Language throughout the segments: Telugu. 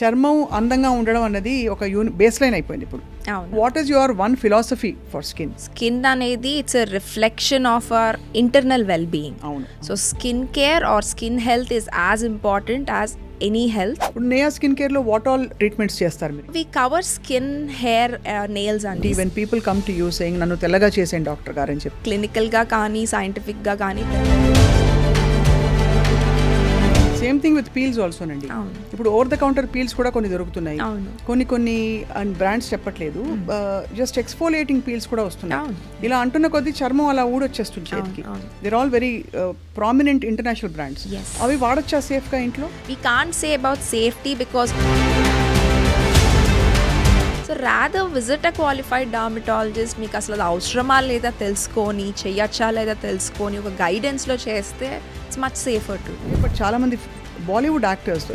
చర్మం అందంగా ఉండడం అనేది ఒక యూని బేస్ లైన్ అయిపోయింది ఇప్పుడు what is your one philosophy for skin skin అనేది it's reflection of our internal well being అవును so skin care or skin health is as important as any health ఇప్పుడు నేయా స్కిన్ కేర్ లో వాట్ ఆల్ ట్రీట్మెంట్స్ చేస్తారు మీరు we cover skin hair nails అండి when people come to you saying నన్ను తెల్లగా చేసేయండి డాక్టర్ గారు అని చెప్పి క్లినికల్ గా కానీ సైంటిఫిక్ గా కానీ సేమ్ థింగ్ విత్ పీల్స్ అండి ఇప్పుడు ఓవర్ ద కౌంటర్ పీల్స్ కూడా కొన్ని దొరుకుతున్నాయి కొన్ని కొన్ని బ్రాండ్స్ చెప్పట్లేదు జస్ట్ ఎక్స్ఫోలేటింగ్ పీల్స్ కూడా వస్తున్నాయి ఇలా అంటున్న కొద్ది చర్మం అలా ఊడొచ్చేస్తుంది చేతికి there all very prominent international brands అవి వాడొచ్చా సేఫ్గా ఇంట్లో we can't say about safety because so rather visit a qualified dermatologist మీకు అసలు అది అవసరమా లేదా తెలుసుకొని చెయ్యొచ్చా లేదా తెలుసుకొని ఒక గైడెన్స్లో చేస్తే it's much safer to but చాలామంది బాలీవుడ్ యాక్టర్స్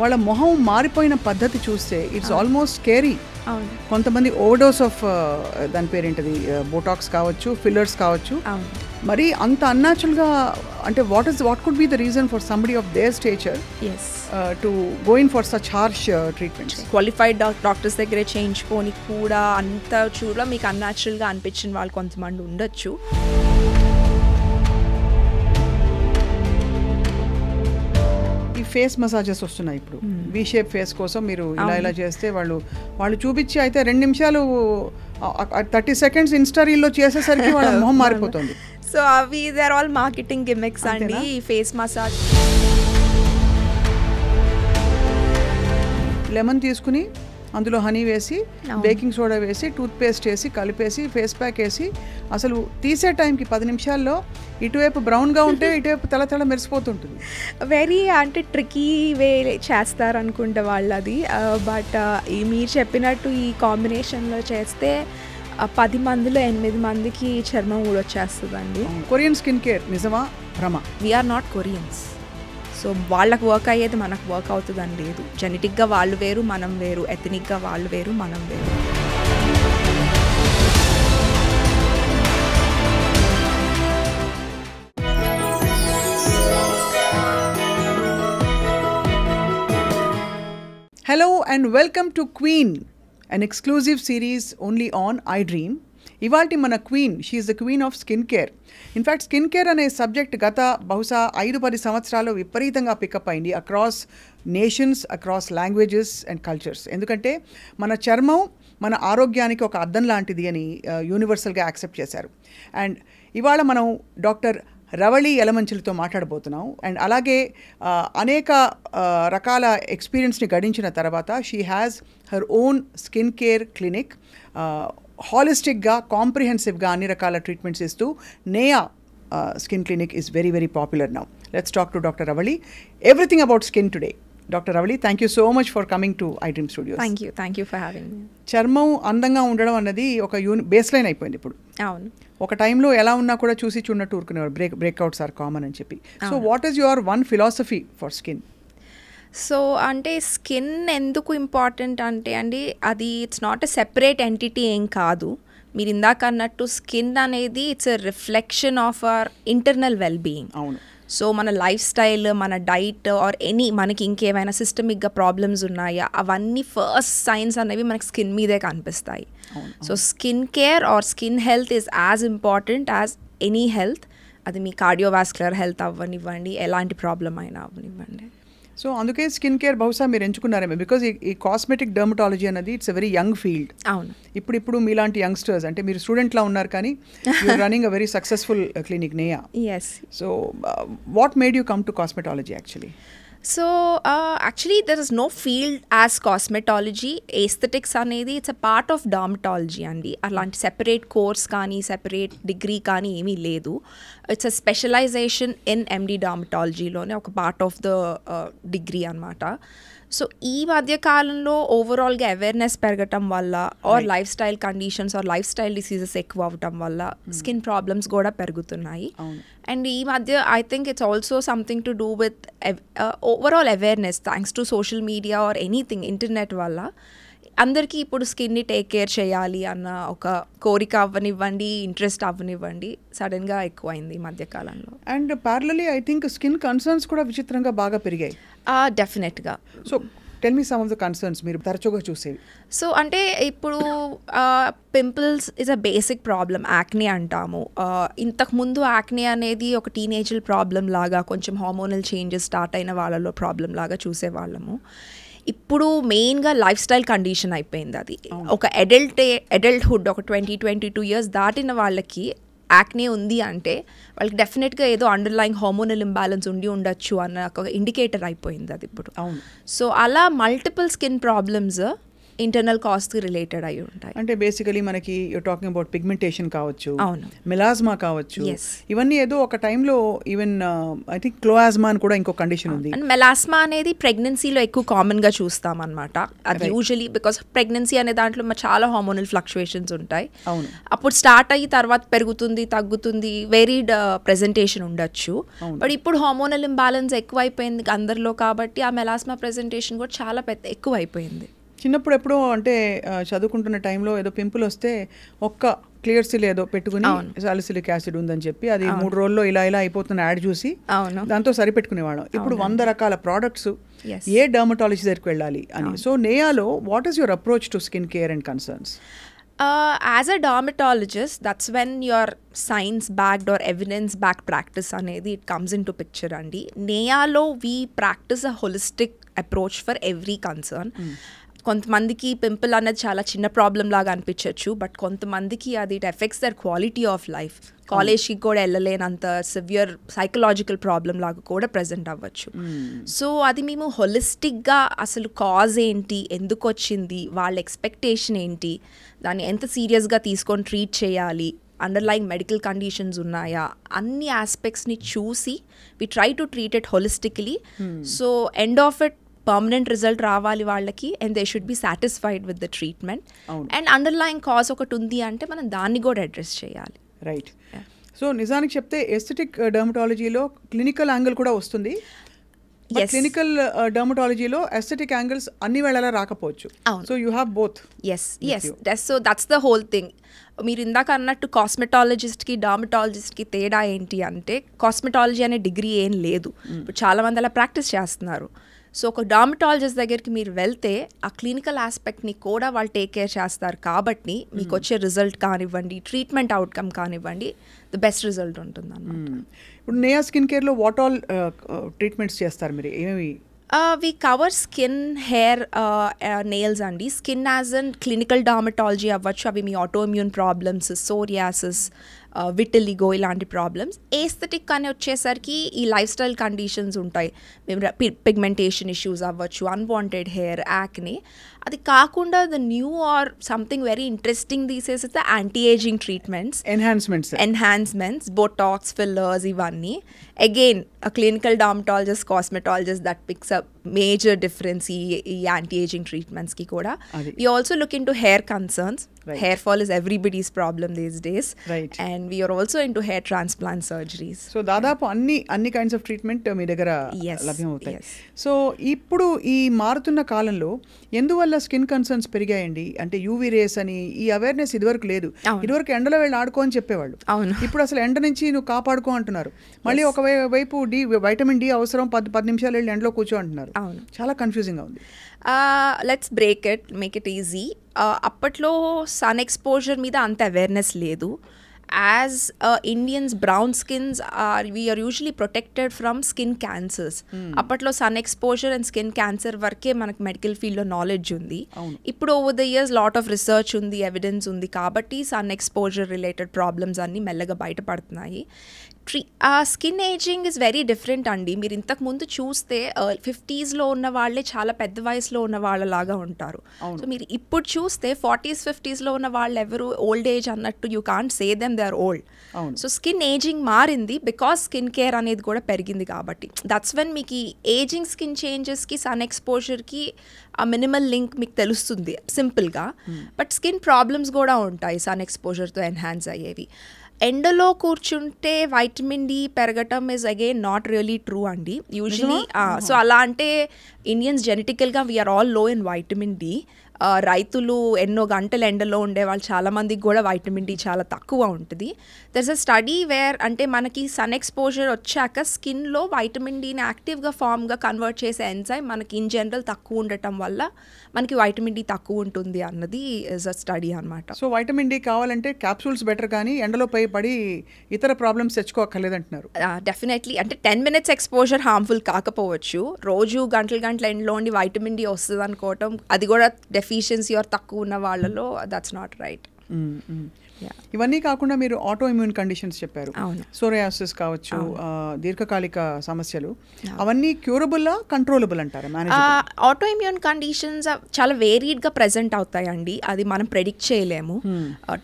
వాళ్ళ మొహం మారిపోయిన పద్ధతి చూస్తే ఇట్స్ ఆల్మోస్ట్ కేరీ కొంతమంది ఓవర్డోస్ ఆఫ్ uh, దాని పేరేంటిది బోటాక్స్ uh, కావచ్చు ఫిల్లర్స్ కావచ్చు మరి అంత అన్యాచురల్గా అంటే what is what could be the reason for somebody of their stature to going for such harsh treatment qualified doctors దగ్గరే చేయించుకొని కూడా అంత చూడ మీకు అన్యాచురల్గా అనిపించిన వాళ్ళు కొంతమంది ఉండొచ్చు ఫేస్ మసాజెస్ వస్తున్నాయి ఇప్పుడు వి షేప్ ఫేస్ కోసం మీరు ఇలా ఇలా చేస్తే వాళ్ళు వాళ్ళు చూపించి అయితే రెండు నిమిషాలు థర్టీ సెకండ్స్ ఇన్స్టా రీల్లో చేసేసరికి వాళ్ళ మొహం మారిపోతుంది సో అవి దే ఆల్ మార్కెటింగ్ గిమిక్స్ అండి ఫేస్ మసాజ్ లెమన్ తీసుకుని అందులో హనీ వేసి బేకింగ్ సోడా వేసి టూత్పేస్ట్ వేసి కలిపేసి ఫేస్ ప్యాక్ వేసి అసలు తీసే టైంకి పది నిమిషాల్లో ఇటువైపు బ్రౌన్గా ఉంటే ఇటువైపు తల తల మెరిసిపోతుంటుంది వెరీ అంటే ట్రికీ వే చేస్తారు అనుకుంటే వాళ్ళది బట్ మీరు చెప్పినట్టు ఈ కాంబినేషన్లో చేస్తే పది మందిలో ఎనిమిది మందికి చర్మం కూడా అండి కొరియన్ స్కిన్ కేర్ నిజమా భ్రమ వీఆర్ నాట్ కొరియన్స్ సో వాళ్ళకు వర్క్ అయ్యేది మనకు వర్క్ అవుతుందని లేదు జెనెటిక్గా వాళ్ళు వేరు మనం వేరు ఎథనిక్గా వాళ్ళు వేరు మనం వేరు hello and welcome to queen exclusive series only on iDream ఇవాళ మన queen she the queen of skin care in fact skin care అనే సబ్జెక్ట్ గత బహుశా ఐదు పది సంవత్సరాలు విపరీతంగా పికప్ అయింది across nations across languages and cultures ఎందుకంటే మన చర్మం మన ఆరోగ్యానికి ఒక అద్దం లాంటిది అని యూనివర్సల్గా యాక్సెప్ట్ చేశారు అండ్ ఇవాళ మనం డాక్టర్ రవళి ఎలమంచులతో మాట్లాడబోతున్నాం అండ్ అలాగే అనేక రకాల ఎక్స్పీరియన్స్ని గడించిన తర్వాత she has her own skin care clinic హాలిస్టిక్గా కాంప్రిహెన్సివ్గా అన్ని రకాల ట్రీట్మెంట్స్ ఇస్తూ Neya skin clinic is very very popular now let's talk to doctor Ravali everything about skin today doctor Ravali thank you so much for coming to iDream studio thank you thank you for having చర్మం అందంగా ఉండడం అన్నది ఒక యూని బేస్ లైన్ అయిపోయింది ఇప్పుడు అవును ఒక టైంలో ఎలా ఉన్నా కూడా చూసి చూడనట్టు ఊరుకునేవారు బ్రేక్ బ్రేక్అవుట్స్ ఆర్ కామన్ అని చెప్పి so what is your one philosophy for skin so అంటే స్కిన్ ఎందుకు ఇంపార్టెంట్ అంటే అండి అది it's not a separate entity ఏం కాదు మీరు ఇందాక అన్నట్టు స్కిన్ అనేది it's a reflection of our internal wellbeing అవును సో మన లైఫ్ స్టైల్ మన డైట్ ఆర్ ఎనీ మనకి ఇంకేమైనా సిస్టమిక్గా ప్రాబ్లమ్స్ ఉన్నాయా అవన్నీ ఫస్ట్ సైన్స్ అనేవి మనకి స్కిన్ మీదే కనిపిస్తాయి so skin care or skin health is as important as any health అది మీ కార్డియోవాస్కులర్ హెల్త్ అవ్వనివ్వండి ఎలాంటి ప్రాబ్లం అయినా అవ్వనివ్వండి సో అందుకే స్కిన్ కేర్ బహుశా మీరు ఎంచుకున్నారేమో బికాజ్ ఈ కాస్మెటిక్ డర్మటాలజీ అనేది it's a very young field అవును ఇప్పుడు ఇప్పుడు మీలాంటి యంగ్స్టర్స్ అంటే మీరు స్టూడెంట్లా ఉన్నారు కానీ running a very successful clinic Neya so what made you come to cosmetology actually so actually uh, actually, there is no field as cosmetology. అనేది it's a part of dermatology అండి అలాంటి సెపరేట్ కోర్స్ కానీ సెపరేట్ డిగ్రీ కానీ ఏమీ లేదు it's a specialization in MD డామటాలజీలోనే ఒక పార్ట్ ఆఫ్ ద డిగ్రీ అనమాట సో ఈ మధ్య కాలంలో ఓవరాల్గా అవేర్నెస్ పెరగటం వల్ల or lifestyle conditions or life style diseases ఎక్కువ అవటం వల్ల స్కిన్ ప్రాబ్లమ్స్ కూడా పెరుగుతున్నాయి అండ్ ఈ మధ్య I think it's also something to do with overall awareness thanks to social media or anything internet వల్ల అందరికీ ఇప్పుడు స్కిన్ని టేక్ కేర్ చేయాలి అన్న ఒక కోరిక అవ్వనివ్వండి ఇంట్రెస్ట్ అవ్వనివ్వండి సడన్గా ఎక్కువైంది మధ్యకాలంలో and parallelly I think skin concerns కూడా విచిత్రంగా బాగా పెరిగాయి డెఫినెట్గా so tell me some of the concerns మీరు తరచుగా చూసేవి సో అంటే ఇప్పుడు pimples is a basic problem acne అంటాము ఇంతకుముందు యాక్నే అనేది ఒక టీనేజల్ ప్రాబ్లం లాగా కొంచెం హార్మోనల్ చేంజెస్ స్టార్ట్ అయిన వాళ్ళలో ప్రాబ్లం లాగా చూసేవాళ్ళము ఇప్పుడు మెయిన్గా లైఫ్ స్టైల్ కండిషన్ అయిపోయింది అది ఒక అడల్ట్ అడల్ట్హుడ్ ఒక ట్వంటీ ట్వంటీ టూ ఇయర్స్ దాటిన వాళ్ళకి యాక్నే ఉంది అంటే వాళ్ళకి డెఫినెట్గా ఏదో అండర్లైన్ హార్మోనల్ ఇంబ్యాలెన్స్ ఉండి ఉండొచ్చు అన్న ఒక ఇండికేటర్ అయిపోయింది అది ఇప్పుడు సో అలా మల్టిపుల్ స్కిన్ ప్రాబ్లమ్స్ ఇంటర్నల్ కి రిలేటెడ్ అయి ఉంటాయి అంటే బేసికలీ మనకి యూ టాకింగ్ అబౌట్ పిగ్మెంటేషన్ కావచ్చు అవును మెలాస్మా కావచ్చు ఇవన్నీ ఏదో ఒక టైంలో ఈవెన్ ఐ థింక్ క్లోయాజ్మా అని కూడా ఇంకో కండిషన్ ఉంది మెలాస్మా అనేది ప్రెగ్నెన్సీలో ఎక్కువ కామన్ గా చూస్తాం అనమాట అది యూజువలీ బికాస్ ప్రెగ్నెన్సీ అనే దాంట్లో చాలా హార్మోనల్ ఫ్లక్చువేషన్స్ ఉంటాయి అవును అప్పుడు స్టార్ట్ అయ్యి తర్వాత పెరుగుతుంది తగ్గుతుంది వేరీడ్ ప్రెజెంటేషన్ uh, ఉండొచ్చు బట్ ఇప్పుడు హార్మోనల్ ఇంబాలెన్స్ ఎక్కువ అయిపోయింది అందరిలో కాబట్టి ఆ మెలాస్మా ప్రెజెంటేషన్ కూడా చాలా పెద్ద ఎక్కువ అయిపోయింది చిన్నప్పుడు ఎప్పుడో అంటే చదువుకుంటున్న టైంలో ఏదో పింపుల్ వస్తే ఒక్క క్లియర్ సిల్ ఏదో పెట్టుకుని సాలిసిలిక్ యాసిడ్ ఉందని చెప్పి అది మూడు రోజుల్లో ఇలా ఇలా అయిపోతున్న యాడ్ చూసి దాంతో సరిపెట్టుకునేవాళ్ళం ఇప్పుడు వంద రకాల ప్రోడక్ట్స్ ఏ డర్మటాలజీ దగ్గరికి వెళ్ళాలి అని సో నేయాలో what is your approach to skin care and concerns Uh, as a dermatologist, that's when your science backed or evidence back practice అనేది it comes in to picture అండి నేయాలో practice practice a approach for for every concern కొంతమందికి పింపుల్ అన్నది చాలా చిన్న ప్రాబ్లం లాగా అనిపించవచ్చు బట్ కొంతమందికి అది it effects their quality of life కాలేజ్కి కూడా వెళ్ళలేనంత సివియర్ సైకలాజికల్ ప్రాబ్లం లాగా కూడా ప్రజెంట్ అవ్వచ్చు సో hmm. అది మేము హొలిస్టిక్గా అసలు కాజ్ ఏంటి ఎందుకు వచ్చింది వాళ్ళ ఎక్స్పెక్టేషన్ ఏంటి దాన్ని ఎంత సీరియస్గా తీసుకొని ట్రీట్ చేయాలి అండర్లైన్ మెడికల్ కండిషన్స్ ఉన్నాయా అన్ని ఆస్పెక్ట్స్ని చూసి we try to treat it holistically so end of it permanent result రావాలి వాళ్ళకి and they should be satisfied with the treatment and underline cause ఒకటి ఉంది అంటే మనం దాన్ని కూడా అడ్రస్ చేయాలి రైట్ సో నిజానికి చెప్తే ఎస్థెటిక్ డర్మటాలజీలో క్లినికల్ యాంగిల్ కూడా వస్తుంది క్లినికల్ డర్మటాలజీలో ఎస్థెటిక్ యాంగిల్స్ అన్ని వేళలా రాకపోవచ్చు so you have both yes yes thus so that's the whole thing మీరు ఇందాక అన్నట్టు కాస్మెటాలజిస్ట్కి డర్మటాలజిస్ట్కి తేడా ఏంటి అంటే కాస్మెటాలజీ అనే డిగ్రీ ఏం లేదు hmm. ఇప్పుడు చాలా మంది అలా ప్రాక్టీస్ చేస్తున్నారు సో ఒక డామిటాలజిస్ట్ దగ్గరికి మీరు వెళ్తే ఆ క్లినికల్ ఆస్పెక్ట్ని కూడా వాళ్ళు టేక్ కేర్ చేస్తారు కాబట్టి మీకు hmm. వచ్చే రిజల్ట్ కానివ్వండి ట్రీట్మెంట్ అవుట్కమ్ కానివ్వండి ద బెస్ట్ రిజల్ట్ ఉంటుంది అన్నమాట hmm. ఇప్పుడు నేయా స్కిన్ కేర్లో వాట్ ఆల్ ట్రీట్మెంట్స్ చేస్తారు మీరు ఏమేమి we cover skin hair nails అండి skin as and clinical dermatology అవ్వచ్చు అవి మీ ఆటోఇమ్యూన్ ప్రాబ్లమ్స్ సోరియాసిస్ విటలిగో ఇలాంటి ప్రాబ్లమ్స్ ఏస్థెటిక్ అని వచ్చేసరికి ఈ లైఫ్ స్టైల్ కండిషన్స్ ఉంటాయి మేము పిగ్మెంటేషన్ ఇష్యూస్ అవ్వచ్చు అన్వాంటెడ్ హెయిర్ యాక్ని అది కాకుండా the new or something very interesting these the anti ageing treatments enhancements enhancements Botox fillers ఇవన్నీ again clinical dermatologist cosmetologist that picks up major difference ఈ ఈ యాంటీ ఏజింగ్ ట్రీట్మెంట్స్కి కూడా we also look in to hair concerns hair fall is everybody's problem these days and we are also in to hair transplant surgeries so దాదాపు అన్ని అన్ని కైండ్స్ ఆఫ్ ట్రీట్మెంట్ మీ దగ్గర లభ్యమవుతాయి సో ఇప్పుడు ఈ మారుతున్న కాలంలో ఎందువల్ల స్కిన్ కన్సర్న్స్ పెరిగాయండి అంటే యూవీ రేస్ అని ఈ అవేర్నెస్ ఇదివరకు లేదు ఇదివరకు ఎండలో వెళ్ళి ఆడుకో అని చెప్పేవాళ్ళు అవును ఇప్పుడు అసలు ఎండ నుంచి నువ్వు కాపాడుకో అంటున్నారు మళ్ళీ ఒకవైపు డి వైటమిన్ డి అవసరం పది పది నిమిషాలు వెళ్ళి ఎండలో కూర్చో అంటున్నారు అవును చాలా కన్ఫ్యూజింగ్ ఉంది let's break it make it easy అప్పట్లో సన్ ఎక్స్పోజర్ మీద అంత అవేర్నెస్ లేదు as Indians brown skins are we are usually protected from skin cancers అప్పట్లో sun exposure and skin cancer వరకే మనకు మెడికల్ ఫీల్డ్లో నాలెడ్జ్ ఉంది ఇప్పుడు over the years lot of research ఉంది ఎవిడెన్స్ ఉంది కాబట్టి సన్ ఎక్స్పోజర్ రిలేటెడ్ ప్రాబ్లమ్స్ అన్నీ మెల్లగా బయటపడుతున్నాయి ట్రీ ఆ skin ageing is very different అండి మీరు ఇంతకు ముందు చూస్తే ఫిఫ్టీస్లో ఉన్న వాళ్ళే చాలా పెద్ద వయసులో ఉన్న వాళ్ళలాగా ఉంటారు సో మీరు ఇప్పుడు చూస్తే ఫార్టీస్ ఫిఫ్టీస్లో ఉన్న వాళ్ళు ఎవరు ఓల్డ్ ఏజ్ అన్నట్టు you can't say them they are old so skin ageing మారింది బికాస్ స్కిన్ కేర్ అనేది కూడా పెరిగింది కాబట్టి దట్స్ వెన్ మీకు ఏజింగ్ స్కిన్ చేంజెస్కి సన్ ఎక్స్పోజర్కి ఆ మినిమల్ లింక్ మీకు తెలుస్తుంది సింపుల్గా బట్ స్కిన్ ప్రాబ్లమ్స్ కూడా ఉంటాయి సన్ ఎక్స్పోజర్తో ఎన్హాన్స్ అయ్యేవి ఎండలో కూర్చుంటే వైటమిన్ డి పెరగటం is again not really true అండి యూజువలీ సో uh-huh. అలా అంటే ఇండియన్స్ జెనెటికల్గా we are all low in vitamin D రైతులు ఎన్నో గంటలు ఎండలో ఉండే వాళ్ళు చాలామందికి కూడా వైటమిన్ డి చాలా తక్కువ ఉంటుంది దర్స్ అ స్టడీ వేర్ అంటే మనకి సన్ ఎక్స్పోజర్ వచ్చాక స్కిన్లో వైటమిన్ డీని యాక్టివ్గా ఫామ్గా కన్వర్ట్ చేసే ఎంజైమ్ మనకి ఇన్ జనరల్ తక్కువ ఉండటం వల్ల మనకి వైటమిన్ డి తక్కువ ఉంటుంది అన్నది ఇస్ అ స్టడీ అనమాట సో వైటమిన్ డి కావాలంటే క్యాప్సూల్స్ బెటర్ కానీ ఎండలో పై పడి ఇతర ప్రాబ్లమ్స్ తెచ్చుకోకర్లేదంటున్నారు డెఫినెట్లీ అంటే టెన్ మినిట్స్ ఎక్స్పోజర్ హార్మ్ఫుల్ కాకపోవచ్చు రోజు గంటలు గంటల ఎండలో ఉండి వైటమిన్ డి వస్తుంది అనుకోవటం అది కూడా ఎఫిషియన్సీ ఆర్ తక్కువ ఉన్న వాళ్ళలో దట్స్ నాట్ రైట్ ఇవన్నీ కాకుండా మీరు ఆటో ఇమ్యూన్ కండిషన్స్ చెప్పారు సోరయాసిస్ కావచ్చు దీర్ఘకాలిక సమస్యలు అవన్నీ క్యూరబుల్ కంట్రోలబుల్ అంటారు ఆటో ఇమ్యూన్ కండిషన్స్ చాలా వేరీడ్గా అవుతాయి అవుతాయండి అది మనం ప్రెడిక్ట్ చేయలేము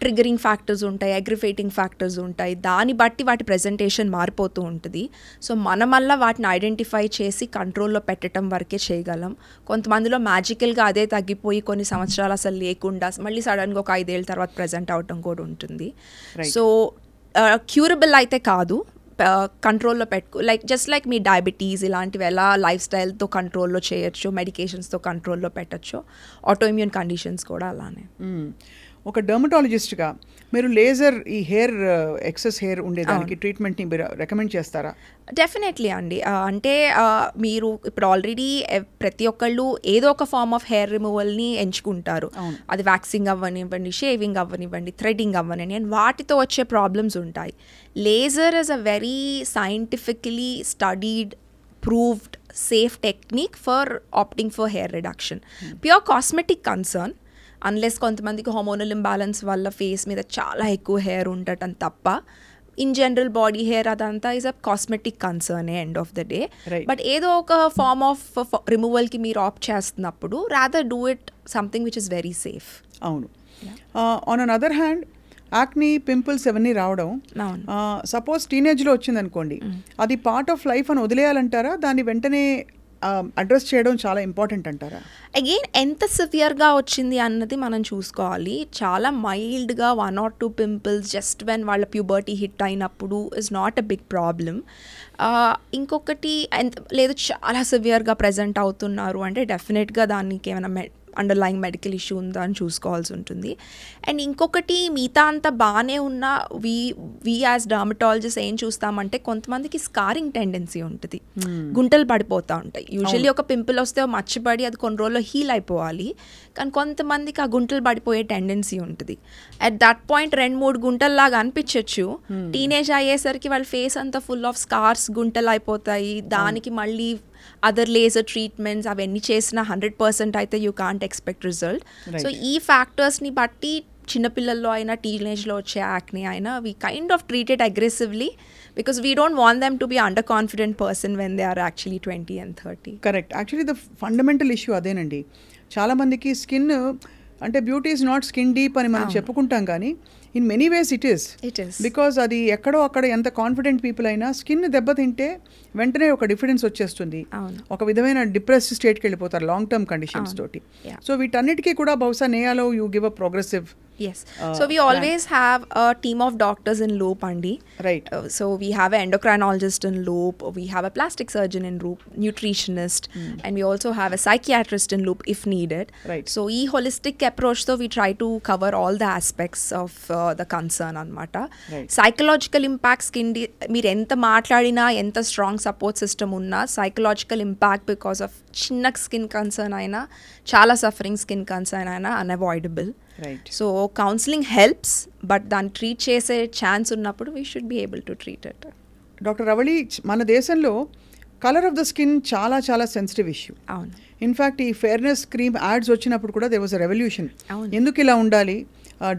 ట్రిగరింగ్ hmm. ఫ్యాక్టర్స్ ఉంటాయి అగ్రిఫేటింగ్ ఫ్యాక్టర్స్ ఉంటాయి దాన్ని బట్టి వాటి ప్రెసెంటేషన్ మారిపోతూ ఉంటుంది సో మనం వల్ల వాటిని ఐడెంటిఫై చేసి కంట్రోల్లో పెట్టడం వరకే చేయగలం కొంతమందిలో మ్యాజికల్గా అదే తగ్గిపోయి కొన్ని సంవత్సరాలు అసలు లేకుండా మళ్ళీ సడన్గా ఒక ఐదేళ్ళ తర్వాత ప్రజెంట్ అవడం కూడా కూడా ఉంటుంది సో క్యూరబుల్ uh, అయితే కాదు కంట్రోల్లో uh, పెట్టుకో లైక్ జస్ట్ లైక్ మీ డయాబెటీస్ ఇలాంటివి ఎలా లైఫ్ స్టైల్తో కంట్రోల్లో చేయొచ్చు మెడికేషన్స్తో కంట్రోల్లో పెట్టచ్చు ఆటోఇమ్యూన్ కండిషన్స్ కూడా అలానే hmm. ఒక డర్మటాలజిస్ట్గా మీరు లేజర్ ఈ హెయిర్ ఎక్సెస్ హెయిర్ ఉండేదానికి ట్రీట్మెంట్ని మీరు రికమెండ్ చేస్తారా డెఫినెట్లీ అండి అంటే మీరు ఇప్పుడు ఆల్రెడీ ప్రతి ఒక్కళ్ళు ఏదో ఒక ఫామ్ ఆఫ్ హెయిర్ రిమూవల్ని ఎంచుకుంటారు అది వ్యాక్సింగ్ అవ్వనివ్వండి షేవింగ్ అవ్వనివ్వండి థ్రెడ్డింగ్ అవ్వనివ్వండి అండ్ వాటితో వచ్చే ప్రాబ్లమ్స్ ఉంటాయి laser is a very scientifically studied proved safe technique for opting for hair reduction hmm. Pure cosmetic concern unless కొంతమందికి హార్మోనల్ ఇంబ్యాలెన్స్ వల్ల ఫేస్ మీద చాలా ఎక్కువ హెయిర్ ఉండటం తప్ప ఇన్ జనరల్ బాడీ హెయిర్ అదంతా is a cosmetic concern end of the day but ఏదో ఒక ఫార్మ్ ఆఫ్ రిమూవల్కి మీరు ఆప్ చేస్తున్నప్పుడు rather do it something which is very safe అవును on an other hand యాక్ని pimples ఇవన్నీ రావడం సపోజ్ టీనేజ్లో వచ్చిందనుకోండి అది పార్ట్ ఆఫ్ లైఫ్ అని వదిలేయాలంటారా దాన్ని వెంటనే అడ్రస్ um, చేయడం చాలా ఇంపార్టెంట్ అంటారా అగైన్ ఎంత సివియర్గా వచ్చింది అన్నది మనం చూసుకోవాలి చాలా మైల్డ్గా one or two pimples just when వాళ్ళ ప్యూబర్టీ హిట్ అయినప్పుడు is not a big problem ఇంకొకటి ఎంత లేదు చాలా సివియర్గా ప్రజెంట్ అవుతున్నారు అంటే డెఫినెట్గా దానికి ఏమైనా అండర్లయింగ్ మెడికల్ ఇష్యూ ఉందా అని చూసుకోవాల్సి ఉంటుంది అండ్ ఇంకొకటి మిగతా అంత బాగానే ఉన్న వి వి యాజ్ డర్మటాలజిస్ట్ ఏం చూస్తామంటే కొంతమందికి స్కారింగ్ టెండెన్సీ ఉంటుంది గుంటలు పడిపోతూ ఉంటాయి యూజువల్లీ ఒక పింపుల్ వస్తే మర్చిపడి అది కొన్ని రోజుల్లో హీల్ అయిపోవాలి కానీ కొంతమందికి ఆ గుంటలు పడిపోయే టెండెన్సీ ఉంటుంది అట్ దట్ పాయింట్ రెండు మూడు గుంటల్లాగా అనిపించవచ్చు టీనేజ్ hmm. అయ్యేసరికి వాళ్ళ ఫేస్ అంతా ఫుల్ ఆఫ్ స్కార్స్ గుంటలు అయిపోతాయి దానికి మళ్ళీ అదర్ లేజర్ ట్రీట్మెంట్స్ అవన్నీ చేసిన హండ్రెడ్ పర్సెంట్ అయితే you can't expect result so ఈ ఫ్యాక్టర్స్ని బట్టి చిన్నపిల్లల్లో అయినా టీనేజ్లో వచ్చే యాక్ని అయినా we kind of treated aggressively because we don't want them to be under confident person when they are actually twenty and thirty correct actually the fundamental issue అదేనండి చాలామందికి స్కిన్ అంటే beauty is not skin deep అని మనం చెప్పుకుంటాం కానీ in many ways it is it is because అది ఎక్కడో అక్కడ ఎంత కాన్ఫిడెంట్ పీపుల్ అయినా స్కిన్ దెబ్బతింటే వెంటనే ఒక డిఫరెన్స్ వచ్చేస్తుంది ఒక విధమైన డిప్రెస్ స్టేట్కి వెళ్ళిపోతారు లాంగ్ టర్మ్ కండిషన్స్ తోటి సో వీటన్నిటికీ కూడా బహుశా నేయాలో you give a progressive Yes. Uh, so we always have a team of doctors in Low Pandi. Right. Uh, so we have an endocrinologist in Loop, we have a plastic surgeon in Loop, nutritionist, mm. and we also have a psychiatrist in Loop if needed. Right. So e holistic approach So we try to cover all the aspects of uh, the concern Mata. Right. Psychological impacts కింది మీరు ఎంత strong support system. Unna. Psychological impact because of because skin concern. Skin concern అయినా చాలా సఫరింగ్ స్కిన్ కన్సర్న్ అయినా Unavoidable. Right so counselling helps but దాన్ని ట్రీట్ చేసే ఛాన్స్ ఉన్నప్పుడు we should be able to treat it doctor Ravali మన దేశంలో కలర్ ఆఫ్ ద స్కిన్ చాలా చాలా సెన్సిటివ్ ఇష్యూ అవును ఇన్ఫ్యాక్ట్ ఈ ఫేర్నెస్ క్రీమ్ యాడ్స్ వచ్చినప్పుడు కూడా దే వాజ్ అ రెవల్యూషన్ ఎందుకు ఇలా ఉండాలి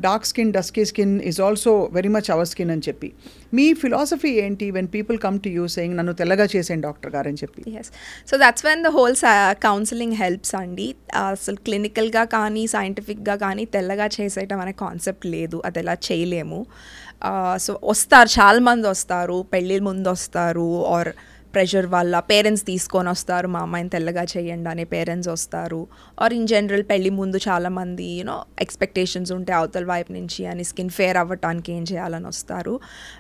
dark skin dusky skin is also very much our skin అని చెప్పి మీ ఫిలాసఫీ ఏంటి when people come to you saying నన్ను తెల్లగా చేసేయండి డాక్టర్ గారు అని చెప్పి yes so that's when the whole counselling helps అండి అసలు క్లినికల్గా కానీ సైంటిఫిక్గా కానీ తెల్లగా చేసేయటం అనే కాన్సెప్ట్ లేదు అది ఎలా చేయలేము సో వస్తారు చాలామంది వస్తారు పెళ్ళిళ్ళ ముందు వస్తారు ఆర్ ప్రెషర్ వల్ల పేరెంట్స్ తీసుకొని వస్తారు మా అమ్మాయిని తెల్లగా చేయండి అనే పేరెంట్స్ వస్తారు ఆర్ ఇన్ జనరల్ పెళ్ళి ముందు చాలామంది యూనో ఎక్స్పెక్టేషన్స్ ఉంటాయి అవతల వైపు నుంచి అని స్కిన్ ఫేర్ అవ్వటానికి ఏం చేయాలని వస్తారు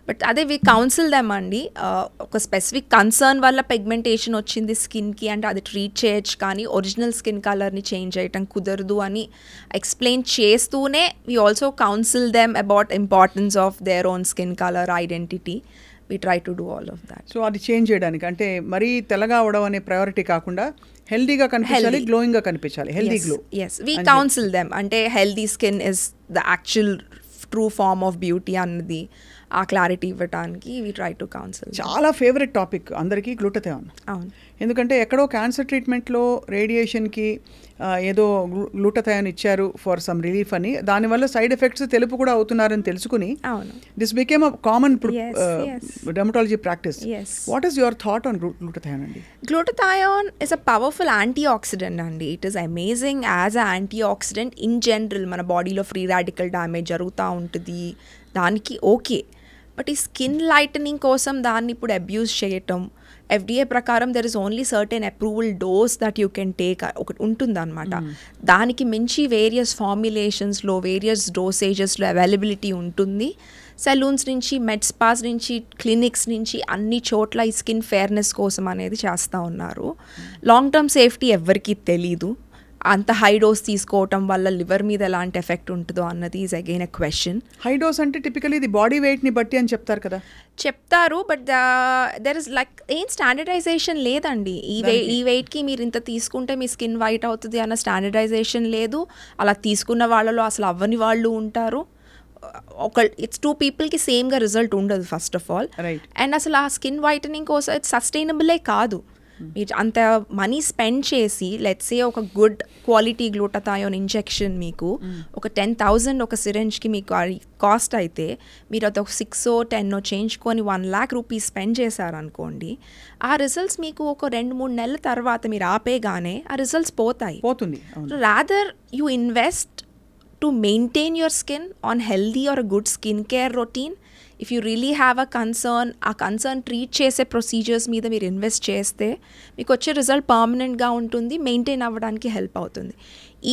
బట్ అదే వి కౌన్సిల్ అండి uh, ఒక స్పెసిఫిక్ కన్సర్న్ వల్ల పెగ్మెంటేషన్ వచ్చింది స్కిన్కి అంటే అది ట్రీట్ చేయొచ్చు కానీ ఒరిజినల్ స్కిన్ కలర్ని చేంజ్ చేయటం కుదరదు అని ఎక్స్ప్లెయిన్ చేస్తూనే we also counsel them about importance of their own skin colour identity we try to do all of that so అది చేంజ్ చేయడానికి అంటే మరీ తెల్లగా అవడం అనే ప్రయారిటీ కాకుండా హెల్దీగా కనిపించాలి గ్లోయింగ్ గా కనిపించాలి healthy glow yes we counsel them అంటే healthy skin is the actual true form of beauty అన్నది ఆ క్లారిటీ ఇవ్వడానికి వీ ట్రై టు కౌన్సిల్ చాలా ఫేవరెట్ టాపిక్ అందరికీ గ్లూటథయోన్ అవును ఎందుకంటే ఎక్కడో క్యాన్సర్ ట్రీట్మెంట్లో రేడియేషన్కి ఏదో గ్లూటథయాన్ ఇచ్చారు ఫర్ సమ్ రిలీఫ్ అని దానివల్ల సైడ్ ఎఫెక్ట్స్ తెలుపు కూడా అవుతున్నారని తెలుసుకుని this became a common dermatology practice what is your thought on glutathione అండి glutathione is a powerful anti oxidant అండి it is amazing as a anti oxidant in general మన బాడీలో ఫ్రీ రాడికల్ డ్యామేజ్ జరుగుతూ ఉంటుంది దానికి ఓకే బట్ ఈ స్కిన్ లైటనింగ్ కోసం దాన్ని ఇప్పుడు అబ్యూస్ చేయటం ఎఫ్డిఏ ప్రకారం there is only certain approval dose that you can take ఒకటి అనమాట hmm. దానికి మించి వేరియస్ ఫార్ములేషన్స్లో వేరియస్ డోసేజెస్లో అవైలబిలిటీ ఉంటుంది సెలూన్స్ నుంచి మెడ్స్ పాస్ నుంచి క్లినిక్స్ నుంచి అన్ని చోట్ల ఈ స్కిన్ ఫేర్నెస్ కోసం అనేది చేస్తూ ఉన్నారు లాంగ్ టర్మ్ సేఫ్టీ ఎవరికీ తెలీదు అంత హై డోస్ తీసుకోవటం వల్ల లివర్ మీద ఎలాంటి ఎఫెక్ట్ ఉంటుందో అన్నది is again a question high dose అంటే టిపికలీ ఇది బాడీ వెయిట్ని బట్టి అని చెప్తారు కదా చెప్తారు బట్ దెర్ ఇస్ లైక్ ఏం స్టాండర్డైజేషన్ లేదండి ఈ వే ఈ వెయిట్కి మీరు ఇంత తీసుకుంటే మీ స్కిన్ వైట్ అవుతుంది అన్న స్టాండర్డైజేషన్ లేదు అలా తీసుకున్న వాళ్ళలో అసలు అవ్వని వాళ్ళు ఉంటారు ఒక ఇట్స్ టూ పీపుల్కి సేమ్గా రిజల్ట్ ఉండదు ఫస్ట్ ఆఫ్ ఆల్ అండ్ అసలు ఆ స్కిన్ వైటనింగ్ కోసం ఇట్స్ సస్టైనబులే కాదు మీరు అంత మనీ స్పెండ్ చేసి లెట్స్ ఏ ఒక గుడ్ క్వాలిటీ గ్లూటథాయోన్ ఇంజెక్షన్ మీకు ఒక టెన్ థౌజండ్ ఒక సిరెంజ్కి మీకు కాస్ట్ అయితే మీరు అది ఒక సిక్స్ టెన్ చేయించుకొని వన్ ల్యాక్ రూపీస్ స్పెండ్ చేశారనుకోండి ఆ రిజల్ట్స్ మీకు ఒక రెండు మూడు నెలల తర్వాత మీరు ఆపేగానే ఆ రిజల్ట్స్ పోతాయి పోతుంది rather you invest to maintain your skin on healthy or good skin care routine if you really have a concern ఆ కన్సర్న్ ట్రీట్ చేసే ప్రొసీజర్స్ మీద మీరు ఇన్వెస్ట్ చేస్తే మీకు వచ్చే రిజల్ట్ పర్మనెంట్గా ఉంటుంది మెయింటైన్ అవ్వడానికి హెల్ప్ అవుతుంది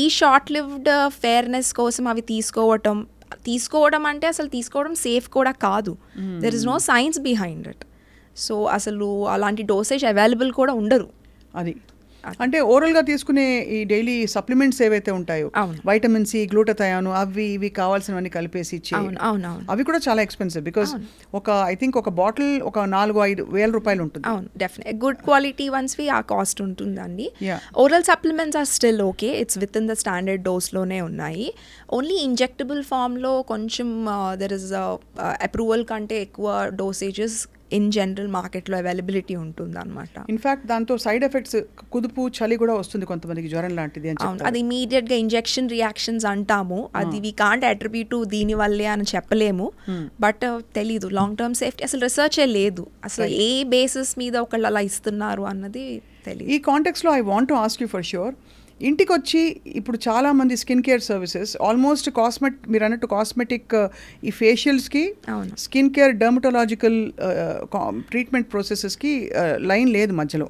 ఈ షార్ట్ లివ్డ్ ఫేర్నెస్ కోసం అవి తీసుకోవటం తీసుకోవడం అంటే అసలు తీసుకోవడం సేఫ్ కూడా కాదు there is no science behind it so అసలు అలాంటి డోసేజ్ అవైలబుల్ కూడా ఉండరు అది అంటే ఓరల్గా తీసుకునే ఈ డైలీ సప్లిమెంట్స్ ఏవైతే ఉంటాయో వైటమిన్ సి గ్లూటథయాను అవి ఇవి కావాల్సినవన్నీ కలిపేసి ఇచ్చి అవి కూడా చాలా ఎక్స్పెన్సివ్ బికాస్ ఒక ఐ థింక్ ఒక బాటిల్ ఒక నాలుగు ఐదు వేల రూపాయలు ఉంటుంది అవును గుడ్ క్వాలిటీ వి ఆ కాస్ట్ ఉంటుందండి oral supplements are still okay it's within the standard డోస్లోనే ఉన్నాయి ఓన్లీ ఇంజెక్టబుల్ లో కొంచెం దెర్ ఇస్ అప్రూవల్ కంటే ఎక్కువ డోసేజెస్ ఇన్ జనరల్ మార్కెట్లో అవైలబిలిటీ ఉంటుంది అనమాట ఇన్ఫాక్ట్ దాంతో సైడ్ ఎఫెక్ట్స్ కుదుపు చలి కూడా వస్తుంది కొంతమందికి జ్వరం లాంటిది అది ఇమీడియట్ గా ఇంజెక్షన్ రియాక్షన్స్ అంటాము అది వీ కాంట్ అట్రిబ్యూట్ దీని వల్లే అని చెప్పలేము బట్ hmm. uh, తెలీదు లాంగ్ టర్మ్ సేఫ్టీ అసలు రీసెర్చ్ లేదు అసలు ఏ బేసిస్ మీద ఒకళ్ళు అలా ఇస్తున్నారు అన్నది తెలియదు ఈ లో I want ask you for sure ఇంటికి వచ్చి ఇప్పుడు చాలామంది స్కిన్ కేర్ సర్వీసెస్ ఆల్మోస్ట్ కాస్మెట్ మీరు అన్నట్టు కాస్మెటిక్ ఈ ఫేషియల్స్కి స్కిన్ కేర్ డర్మటలాజికల్ ట్రీట్మెంట్ ప్రాసెసెస్కి లైన్ లేదు మధ్యలో